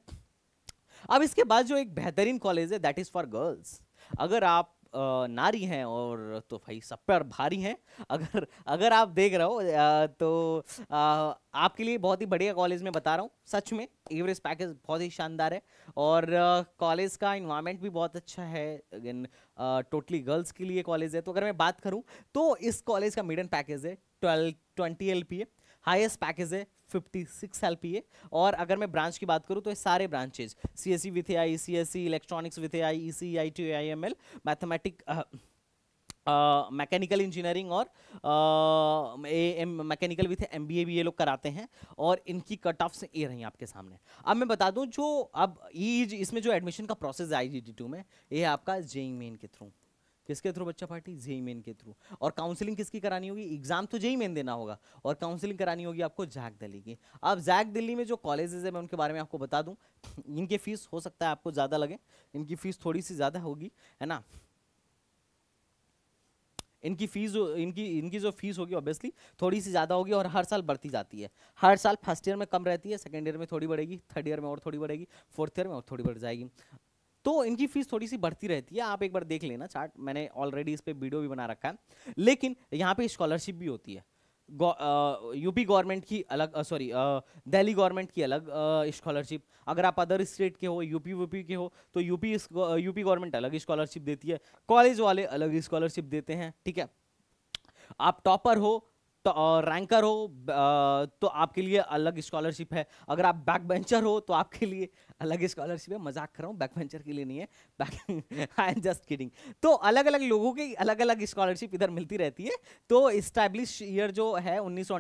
अब इसके बाद जो एक बेहतरीन कॉलेज है दैट इज़ फॉर गर्ल्स अगर आप नारी हैं और तो भाई सब पर भारी हैं अगर अगर आप देख रहे हो तो आपके लिए बहुत ही बढ़िया कॉलेज में बता रहा हूँ सच में एवरेज पैकेज बहुत ही शानदार है और कॉलेज का इन्वायरमेंट भी बहुत अच्छा है अगेन टोटली गर्ल्स के लिए कॉलेज है तो अगर मैं बात करूँ तो इस कॉलेज का मिडन पैकेज है ट्वेल्व ट्वेंटी एल पी है हाइस्ट पैकेज है 56 एलपीए और अगर मैं ब्रांच की बात करूँ तो ये सारे branches C S C with A I C S C electronics with A I E C I T I M L mathematic mechanical engineering और a mechanical with M B A भी ये लोग कराते हैं और इनकी कट ऑफ से ये रही आपके सामने अब मैं बता दूँ जो अब ई इसमें जो एडमिशन का प्रोसेस है आई जी टी टू में ये आपका जे मेन e e के थ्रू किसके थ्रू बच्चा पार्टी जेई मेन के थ्रू और काउंसलिंग किसकी करानी होगी एग्जाम तो जेई मेन देना होगा और काउंसलिंग करानी होगी आपको जैक दिल्ली की अब जैक दिल्ली में जो कॉलेजेस है मैं उनके बारे में आपको बता दूं इनके फीस हो सकता है आपको ज़्यादा लगे इनकी फीस थोड़ी सी ज़्यादा होगी है ना इनकी फीस इनकी इनकी जो फीस होगी ऑब्वियसली थोड़ी सी ज़्यादा होगी और हर साल बढ़ती जाती है हर साल फर्स्ट ईयर में कम रहती है सेकेंड ईयर में थोड़ी बढ़ेगी थर्ड ईयर में और थोड़ी बढ़ेगी फोर्थ ईयर में और थोड़ी बढ़ जाएगी तो इनकी फीस थोड़ी सी बढ़ती रहती है आप एक बार देख लेना चार्ट मैंने ऑलरेडी इस पर वीडियो भी बना रखा है लेकिन यहाँ पे स्कॉलरशिप भी होती है यूपी गवर्नमेंट की अलग सॉरी दिल्ली गवर्नमेंट की अलग स्कॉलरशिप अगर आप अदर स्टेट के हो यूपी वूपी के हो तो यूपी यूपी गवर्नमेंट अलग स्कॉलरशिप देती है कॉलेज वाले अलग स्कॉलरशिप देते हैं ठीक है आप टॉपर हो तो रैंकर हो तो आपके लिए अलग स्कॉलरशिप है अगर आप बैक बेंचर हो तो आपके लिए अलग स्कॉलरशिप है मजाक कर रहा हूँ बैक बेंचर के लिए नहीं है back I am just kidding तो अलग अलग लोगों की अलग अलग स्कॉलरशिप इधर मिलती रहती है तो इस्टेब्लिश ईयर जो है उन्नीस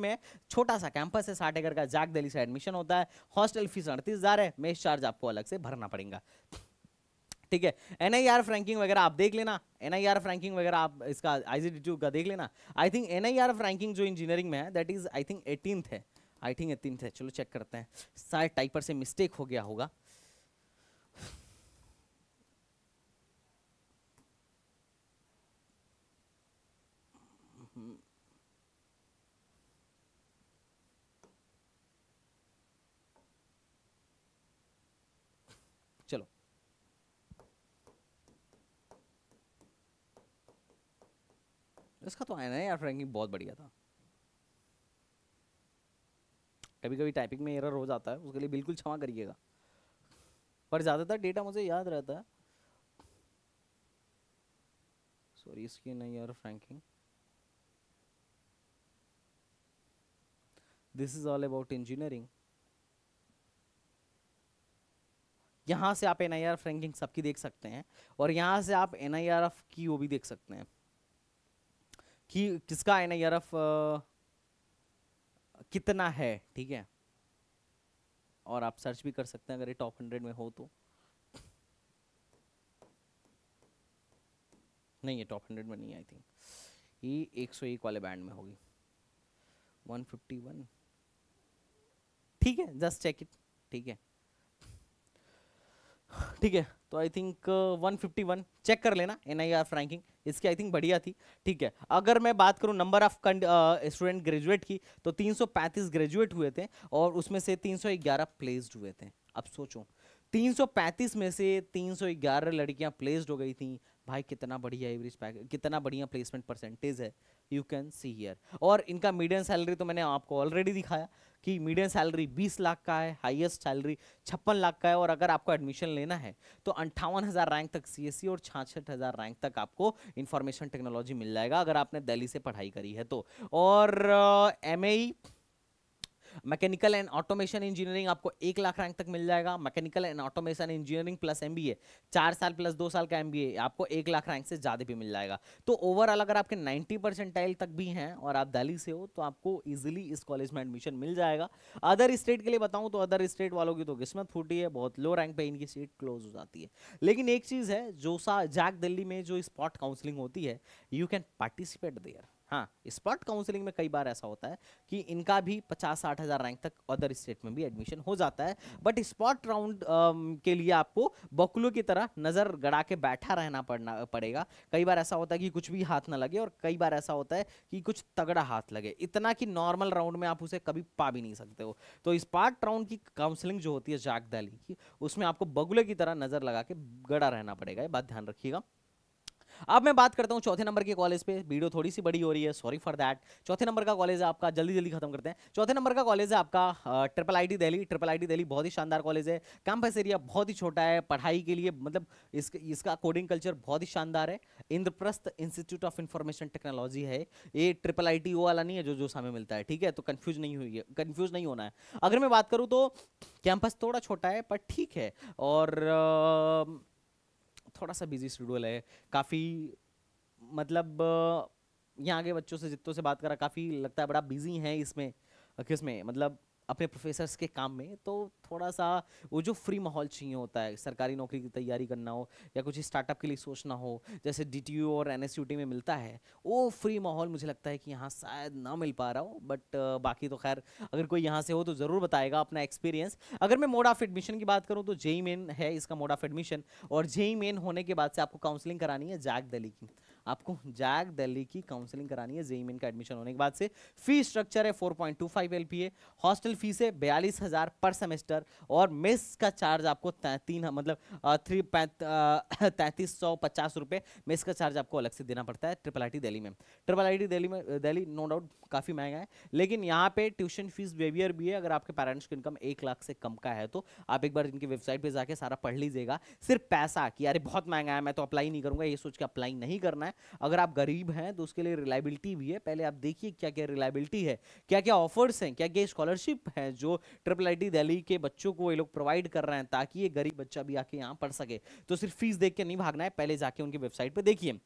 में छोटा सा कैंपस है साठ एकड़ का जाग दिल्ली से एडमिशन होता है हॉस्टल फीस अड़तीस है मेस चार्ज आपको अलग से भरना पड़ेगा ठीक है एन आई आर फ्रैंकिंग वगैरह आप देख लेना एन आई आर फ्रैंकिंग वगैरह आप इसका आई का देख लेना I think N I R F ranking जो इंजीनियरिंग में है that is I think eighteen है आई थिंक एटीन है चलो चेक करते हैं शायद टाइपर से मिस्टेक हो गया होगा इसका तो आया ना यार फ्रैंकिंग बहुत बढ़िया था कभी कभी टाइपिंग में एरर हो जाता है उसके लिए बिल्कुल क्षमा करिएगा पर ज़्यादातर डेटा मुझे याद रहता है सॉरी इसकी नहीं यार F ranking this is all about engineering यहाँ से आप एन आई आर फ्रैंकिंग सबकी देख सकते हैं और यहाँ से आप एन आई आर एफ की वो भी देख सकते हैं कि किसका एन आई आर एफ कितना है ठीक है और आप सर्च भी कर सकते हैं अगर ये टॉप हंड्रेड में हो तो नहीं ये टॉप हंड्रेड में नहीं आई थिंक ये एक सौ एक वाले बैंड में होगी वन फिफ्टी वन ठीक है जस्ट चेक इट ठीक है ठीक है तो आई थिंक 151 चेक कर लेना एन आई आर रैंकिंग इसकी आई थिंक बढ़िया थी ठीक है अगर मैं बात करूँ नंबर ऑफ स्टूडेंट ग्रेजुएट की तो 335 ग्रेजुएट हुए थे और उसमें से 311 प्लेस्ड हुए थे अब सोचो 335 में से 311 लड़कियां प्लेस्ड हो गई थी भाई कितना बढ़िया एवरेज पैक कितना बढ़िया प्लेसमेंट परसेंटेज है यू कैन सी हियर और इनका मीडियम सैलरी तो मैंने आपको ऑलरेडी दिखाया कि मीडियम सैलरी 20 लाख का है हाईएस्ट सैलरी छप्पन लाख का है और अगर आपको एडमिशन लेना है तो अंठावन हज़ार रैंक तक सीएससी e और छाछठ हज़ार रैंक तक आपको इन्फॉर्मेशन टेक्नोलॉजी मिल जाएगा अगर आपने दिल्ली से पढ़ाई करी है तो और M uh, mechanical and automation engineering आपको एक लाख रैंक तक मिल जाएगा mechanical and automation engineering plus M B चार साल प्लस दो साल का एम बी आपको एक लाख रैंक से ज़्यादा भी मिल जाएगा तो ओवरऑल अगर आपके नाइन्टी परसेंटाइल तक भी हैं और आप दिल्ली से हो तो आपको ईजिली इस कॉलेज में एडमिशन मिल जाएगा अदर स्टेट के लिए बताऊँ तो अदर स्टेट वालों की तो किस्मत फूटी है बहुत लो रैंक पर इनकी सीट क्लोज हो जाती है लेकिन एक चीज़ है जो सा जैक दिल्ली में जो स्पॉट काउंसिलिंग होती है यू कैन पार्टिसिपेट देयर हाँ स्पॉट काउंसलिंग में कई बार ऐसा होता है कि इनका भी पचास साठ हज़ार रैंक तक अदर स्टेट में भी एडमिशन हो जाता है बट स्पॉट राउंड के लिए आपको बकुलों की तरह नज़र गड़ा के बैठा रहना पड़ना पड़ेगा कई बार ऐसा होता है कि कुछ भी हाथ ना लगे और कई बार ऐसा होता है कि कुछ तगड़ा हाथ लगे इतना कि नॉर्मल राउंड में आप उसे कभी पा भी नहीं सकते हो तो स्पॉट राउंड की काउंसलिंग जो होती है जाग दाली की उसमें आपको बगुले की तरह नज़र लगा के गड़ा रहना पड़ेगा ये बात ध्यान रखिएगा अब मैं बात करता हूँ चौथे नंबर के कॉलेज पे वीडियो थोड़ी सी बड़ी हो रही है सॉरी फॉर दैट चौथे नंबर का कॉलेज है आपका जल्दी जल्दी खत्म करते हैं चौथे नंबर का कॉलेज है आपका triple I Delhi triple I Delhi बहुत ही शानदार कॉलेज है कैंपस एरिया बहुत ही छोटा है पढ़ाई के लिए मतलब इस, इसका कोडिंग कल्चर बहुत ही शानदार है Indraprastha institute of information technology है ये ट्रिपल आई टी वाला नहीं है जो जो सामने मिलता है ठीक है तो कन्फ्यूज नहीं हुई है कन्फ्यूज नहीं होना है अगर मैं बात करूँ तो कैंपस थोड़ा छोटा है पर ठीक है और थोड़ा सा बिजी शेड्यूल है काफ़ी मतलब यहाँ आगे बच्चों से जितों से बात करा काफ़ी लगता है बड़ा बिजी है इसमें किस में मतलब अपने प्रोफेसर्स के काम में तो थोड़ा सा वो जो फ्री माहौल चाहिए होता है सरकारी नौकरी की तैयारी करना हो या कुछ स्टार्टअप के लिए सोचना हो जैसे डी और एन में मिलता है वो फ्री माहौल मुझे लगता है कि यहाँ शायद ना मिल पा रहा हो बट बाकी तो खैर अगर कोई यहाँ से हो तो ज़रूर बताएगा अपना एक्सपीरियंस अगर मैं मोड ऑफ एडमिशन की बात करूँ तो जेई मेन e e है इसका मोड ऑफ एडमिशन और जेई मेन e होने के बाद से आपको काउंसलिंग करानी है जैक दली की आपको जैक दिल्ली की काउंसलिंग करानी है जेईमिन का एडमिशन होने के बाद से फी स्ट्रक्चर है 4.25 पॉइंट हॉस्टल फीस है बयालीस हज़ार पर सेमेस्टर और मिस का चार्ज आपको तीन मतलब थ्री तैंतीस सौ पचास रुपये मिस का चार्ज आपको अलग से देना पड़ता है ट्रिपल आई दिल्ली में ट्रिपल आई दिल्ली में दिल्ली नो डाउट काफ़ी महंगा है लेकिन यहाँ पे ट्यूशन फीस बेवियर भी है अगर आपके पेरेंट्स की इनकम एक लाख से कम का है तो आप एक बार इनकी वेबसाइट पर जाके सारा पढ़ लीजिएगा सिर्फ पैसा कि अरे बहुत महंगा है मैं तो अप्लाई नहीं करूँगा ये सोच के अप्लाई नहीं करना है है अगर आप गरीब हैं तो उसके लिए रिलायबिलिटी भी है पहले आप देखिए क्या क्या रिलायबिलिटी है क्या क्या ऑफर्स हैं क्या क्या स्कॉलरशिप हैं जो ट्रिपल आई दिल्ली के बच्चों को ये लोग प्रोवाइड कर रहे हैं ताकि ये गरीब बच्चा भी आके यहाँ पढ़ सके तो सिर्फ फीस देख के नहीं भागना है पहले जाके उनकी वेबसाइट पर देखिए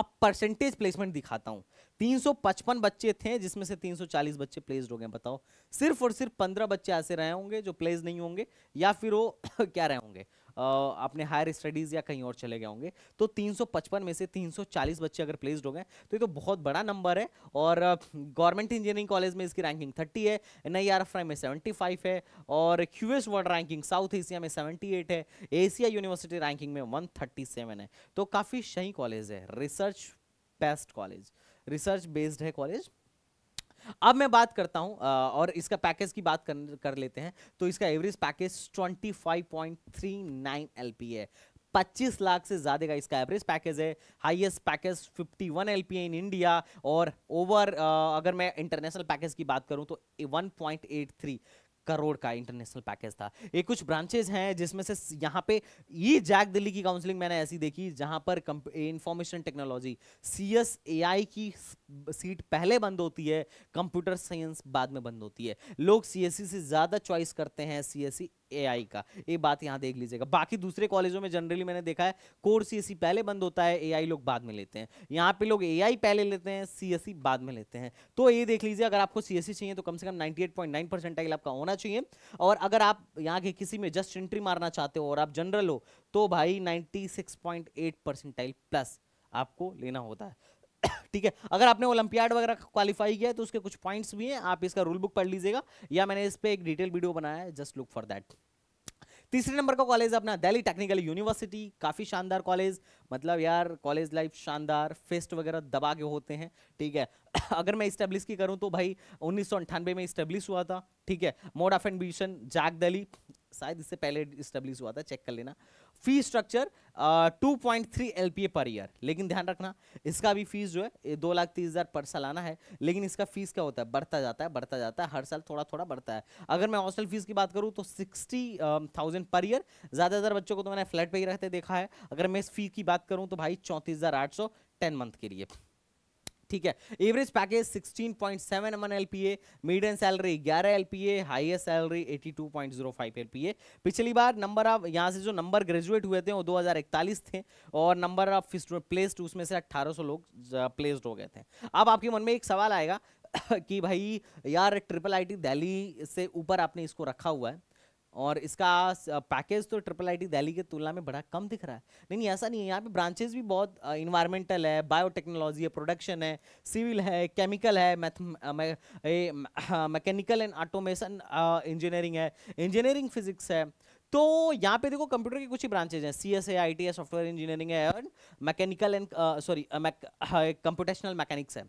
अब परसेंटेज प्लेसमेंट दिखाता हूं 355 बच्चे थे जिसमें से 340 बच्चे प्लेस्ड हो गए बताओ सिर्फ और सिर्फ 15 बच्चे ऐसे रहे होंगे जो प्लेस नहीं होंगे या फिर वो क्या रहे होंगे अपने हायर स्टडीज़ या कहीं और चले गए होंगे तो 355 में से 340 बच्चे अगर प्लेस्ड हो गए तो ये तो बहुत बड़ा नंबर है और गवर्नमेंट इंजीनियरिंग कॉलेज में इसकी रैंकिंग थर्टी है एन में सेवेंटी है और Q world ranking South Asia में सेवेंटी है एशिया यूनिवर्सिटी रैंकिंग में वन है तो काफ़ी सही कॉलेज है research best college research based है कॉलेज अब मैं बात करता हूँ और इसका पैकेज की बात कर, कर लेते हैं तो इसका एवरेज पैकेज 25.39 एलपी है 25 लाख से ज़्यादा का इसका एवरेज पैकेज है highest package 51 LPA in India और ओवर अगर मैं इंटरनेशनल पैकेज की बात करूं तो 1.83 करोड़ का इंटरनेशनल पैकेज था ये कुछ ब्रांचेज हैं जिसमें से यहाँ पे ये जैक दिल्ली की काउंसलिंग मैंने ऐसी देखी जहाँ पर information technology C S A I की सीट पहले बंद होती है कंप्यूटर साइंस बाद में बंद होती है लोग सी e से ज़्यादा चॉइस करते हैं सी सी एआई का ये बात यहाँ देख लीजिएगा बाकी दूसरे कॉलेजों में जनरली मैंने देखा है कोर सीएससी e पहले बंद होता है एआई लोग बाद में लेते हैं यहाँ पे लोग एआई पहले लेते हैं सीएससी e बाद में लेते हैं तो ये देख लीजिए अगर आपको सीएससी e चाहिए तो कम से कम नाइन्टी एट आपका होना चाहिए और अगर आप यहाँ के किसी में जस्ट एंट्री मारना चाहते हो और आप जनरल हो तो भाई ninety six point eight percentile plus आपको लेना होता है ठीक है अगर आपने ओलंपियाड वगैरह क्वालिफाई किया है तो उसके कुछ पॉइंट्स भी हैं आप इसका रूल बुक पढ़ लीजिएगा या मैंने इस पर एक डिटेल वीडियो बनाया है जस्ट लुक फॉर दैट तीसरे नंबर का कॉलेज अपना दिल्ली टेक्निकल यूनिवर्सिटी काफ़ी शानदार कॉलेज मतलब यार कॉलेज लाइफ शानदार फेस्ट वगैरह दबा के होते हैं ठीक है अगर मैं इस्टेब्लिश की करूं तो भाई उन्नीस में इस्टेब्लिश हुआ था ठीक है मोड ऑफ एम्बिशन जैक दली शायद इससे पहले इस्टेब्लिश हुआ था चेक कर लेना fee structure two point three L P A per year लेकिन ध्यान रखना इसका भी फीस जो है दो लाख तीस हज़ार पर सालाना है लेकिन इसका फीस क्या होता है बढ़ता जाता है बढ़ता जाता है हर साल थोड़ा थोड़ा बढ़ता है अगर मैं हॉस्टल फीस की बात करूँ तो सिक्सटी थाउजेंड पर ईयर ज़्यादातर बच्चों को तो मैंने फ्लैट पर ही रहते देखा है अगर मैं इस फी की बात करूँ तो भाई चौंतीस हज़ार आठ सौ टेन मंथ के लिए ठीक है average package 16.7 point seven M N L P A medium salary 11 L P A highest salary 82.05 L P A पिछली बार नंबर ऑफ यहाँ से जो नंबर ग्रेजुएट हुए थे वो 2041 थे और नंबर ऑफ प्लेस्ड उसमें से 1800 लोग प्लेस्ड हो गए थे अब आपके मन में एक सवाल आएगा कि भाई यार ट्रिपल टी दिल्ली से ऊपर आपने इसको रखा हुआ है और इसका पैकेज तो ट्रिपल आईटी दिल्ली की तुलना में बड़ा कम दिख रहा है नहीं ऐसा नहीं है यहाँ पे ब्रांचेज भी बहुत इन्वायरमेंटल है बायोटेक्नोलॉजी है प्रोडक्शन है सिविल है केमिकल है मैकेनिकल एंड ऑटोमेशन इंजीनियरिंग है इंजीनियरिंग फिजिक्स है तो यहाँ पे देखो कंप्यूटर के कुछ ही ब्रांचेज हैं सी एस है आई टी है सॉफ्टवेयर इंजीनियरिंग है and mechanical and sorry computational mechanics है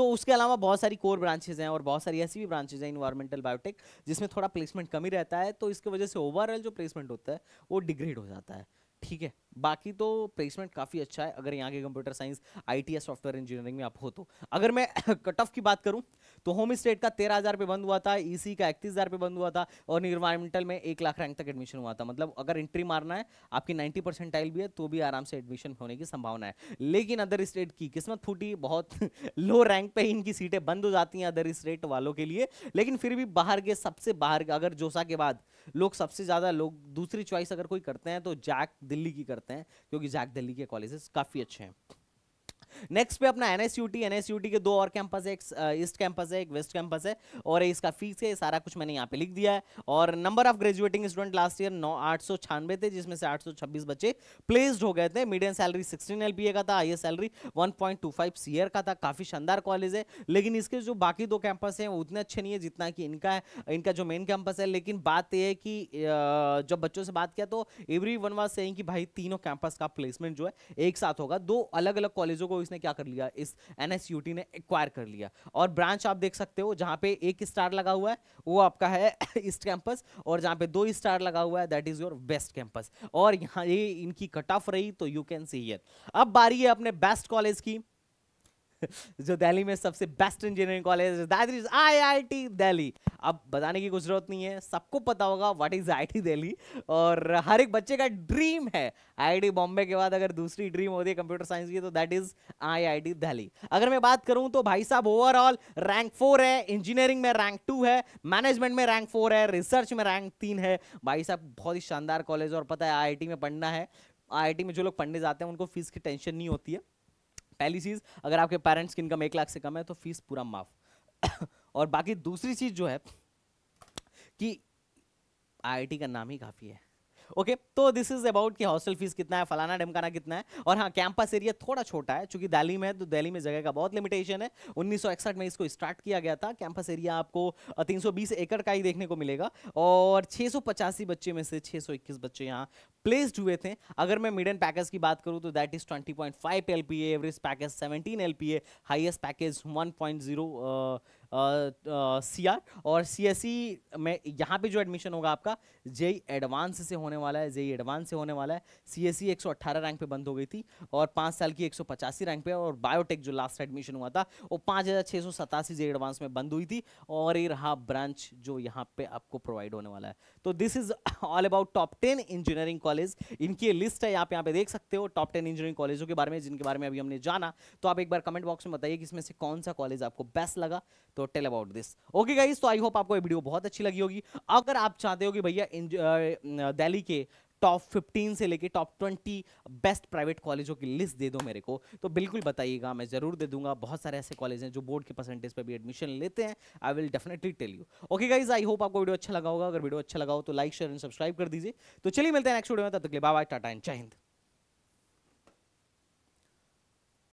तो उसके अलावा बहुत सारी कोर ब्रांचेज हैं और बहुत सारी ऐसी भी ब्रांचेज हैं इन्वायरमेंटल बायोटेक जिसमें थोड़ा प्लेसमेंट कमी रहता है तो इसकी वजह से ओवरऑल जो प्लेसमेंट होता है वो डिग्रेड हो जाता है ठीक है बाकी तो प्लेसमेंट काफ़ी अच्छा है अगर यहाँ के कंप्यूटर साइंस आईटी या सॉफ्टवेयर इंजीनियरिंग में आप हो तो अगर मैं कट ऑफ की बात करूँ तो होम स्टेट का तेरह हज़ार पे बंद हुआ था ईसी e का इकतीस हज़ार पे बंद हुआ था और इन्वायरमेंटल में एक लाख रैंक तक एडमिशन हुआ था मतलब अगर एंट्री मारना है आपकी नाइन्टी परसेंटाइल भी है तो भी आराम से एडमिशन होने की संभावना है लेकिन अदर स्टेट की किस्मत फूटी बहुत लो रैंक पर इनकी सीटें बंद हो जाती हैं अदर स्टेट वालों के लिए लेकिन फिर भी बाहर के सबसे बाहर अगर जोसा के बाद लोग सबसे ज़्यादा लोग दूसरी चॉइस अगर कोई करते हैं तो जैक दिल्ली की करते करते हैं क्योंकि जैक दिल्ली के कॉलेजेस काफ़ी अच्छे हैं नेक्स्ट पे अपना एनएसयूटी एनएसयूटी के दो और कैंपस है एक ईस्ट कैंपस है एक वेस्ट कैंपस है और इसका फीस है सारा कुछ मैंने यहाँ पे लिख दिया है और number of graduating student last year नौ आठ थे जिसमें से 826 बच्चे प्लेस्ड हो गए थे मीडियम सैलरी 16 एलपीए का था हाईएस्ट सैलरी 1.25 सीयर का था काफी शानदार कॉलेज है लेकिन इसके जो बाकी दो कैंपस हैं उतने अच्छे नहीं है जितना कि इनका है इनका जो मेन कैंपस है लेकिन बात यह है कि जब बच्चों से बात किया तो एवरी वन वाज सेइंग कि भाई तीनों कैंपस का प्लेसमेंट जो है एक साथ होगा दो अलग अलग कॉलेजों को इसने क्या कर लिया इस एन ने एक्वायर कर लिया और ब्रांच आप देख सकते हो जहाँ पे एक स्टार लगा हुआ है वो आपका है ईस्ट कैंपस और जहाँ पे दो स्टार लगा हुआ है that is your best campus और यहाँ ये इनकी कट ऑफ रही तो यू कैन सी हियर अब बारी है अपने बेस्ट कॉलेज की जो दिल्ली में सबसे best engineering college that is IIT Delhi अब बताने की कुछ जरूरत नहीं है सबको पता होगा व्हाट इज आईआईटी दिल्ली और हर एक बच्चे का ड्रीम है आईआईटी बॉम्बे के बाद अगर दूसरी ड्रीम होती है कंप्यूटर साइंस की तो दैट इज आईआईटी दिल्ली अगर मैं बात करूं तो भाई साहब ओवरऑल रैंक फोर है इंजीनियरिंग में रैंक टू है मैनेजमेंट में रैंक फोर है रिसर्च में रैंक तीन है भाई साहब बहुत ही शानदार कॉलेज और पता है आई में पढ़ना है आई में जो लोग पढ़ने जाते हैं उनको फीस की टेंशन नहीं होती है पहली चीज़ अगर आपके पेरेंट्स की इनकम एक लाख से कम है तो फीस पूरा माफ़ और बाकी दूसरी चीज़ जो है कि आईआईटी का नाम ही काफ़ी है ओके okay, तो दिस इज अबाउट कि हॉस्टल फीस कितना है फलाना ढमकाना कितना है और हाँ कैंपस एरिया थोड़ा छोटा है क्योंकि दिल्ली में है तो दिल्ली में जगह का बहुत लिमिटेशन है उन्नीस में इसको स्टार्ट किया गया था कैंपस एरिया आपको 320 एकड़ का ही देखने को मिलेगा और छः बच्चे में से 621 बच्चे यहाँ प्लेस्ड हुए थे अगर मैं मिड एंड पैकेज की बात करूं तो that is 20.5 point five L P average package 17 L P A highest package one point zero C R और सी एस ई में यहाँ पे जो एडमिशन होगा आपका जेई एडवांस e से होने वाला है जेई एडवांस e से होने वाला है सी एस सी एक सौ अट्ठारह रैंक पे बंद हो गई थी और पाँच साल की एक सौ पचासी रैंक पे और बायोटेक जो लास्ट एडमिशन हुआ था वो पाँच हज़ार छः सौ सतासी जेई एडवांस e में बंद हुई थी और ये रहा ब्रांच जो यहाँ पे आपको प्रोवाइड होने वाला है तो this is all about top ten engineering college इनकी लिस्ट है आप यहाँ पे देख सकते हो टॉप टेन इंजीनियरिंग कॉलेजों के बारे में जिनके बारे में अभी हमने जाना तो आप एक बार कमेंट बॉक्स में बताइए कि इसमें से कौन सा कॉलेज आपको बेस्ट लगा तो tell about this okay guys तो आई होप आपको वीडियो बहुत अच्छी लगी होगी अगर आप चाहते हो कि भैया दिल्ली के टॉप फिफ्टीन से लेके टॉप ट्वेंटी बेस्ट प्राइवेट कॉलेजों की लिस्ट दे दो मेरे को तो बिल्कुल बताइएगा मैं ज़रूर दे दूंगा बहुत सारे ऐसे कॉलेज हैं जो बोर्ड के परसेंटेज पर भी एडमिशन लेते हैं I will definitely tell you okay guys I hope आपको वीडियो अच्छा लगा होगा अगर वीडियो अच्छा लगा हो तो लाइक शेयर एंड सब्सक्राइब कर दीजिए तो चलिए मिलते हैं नेक्स्ट वीडियो में तब तक बाय बाय टाटा एंड जय हिंद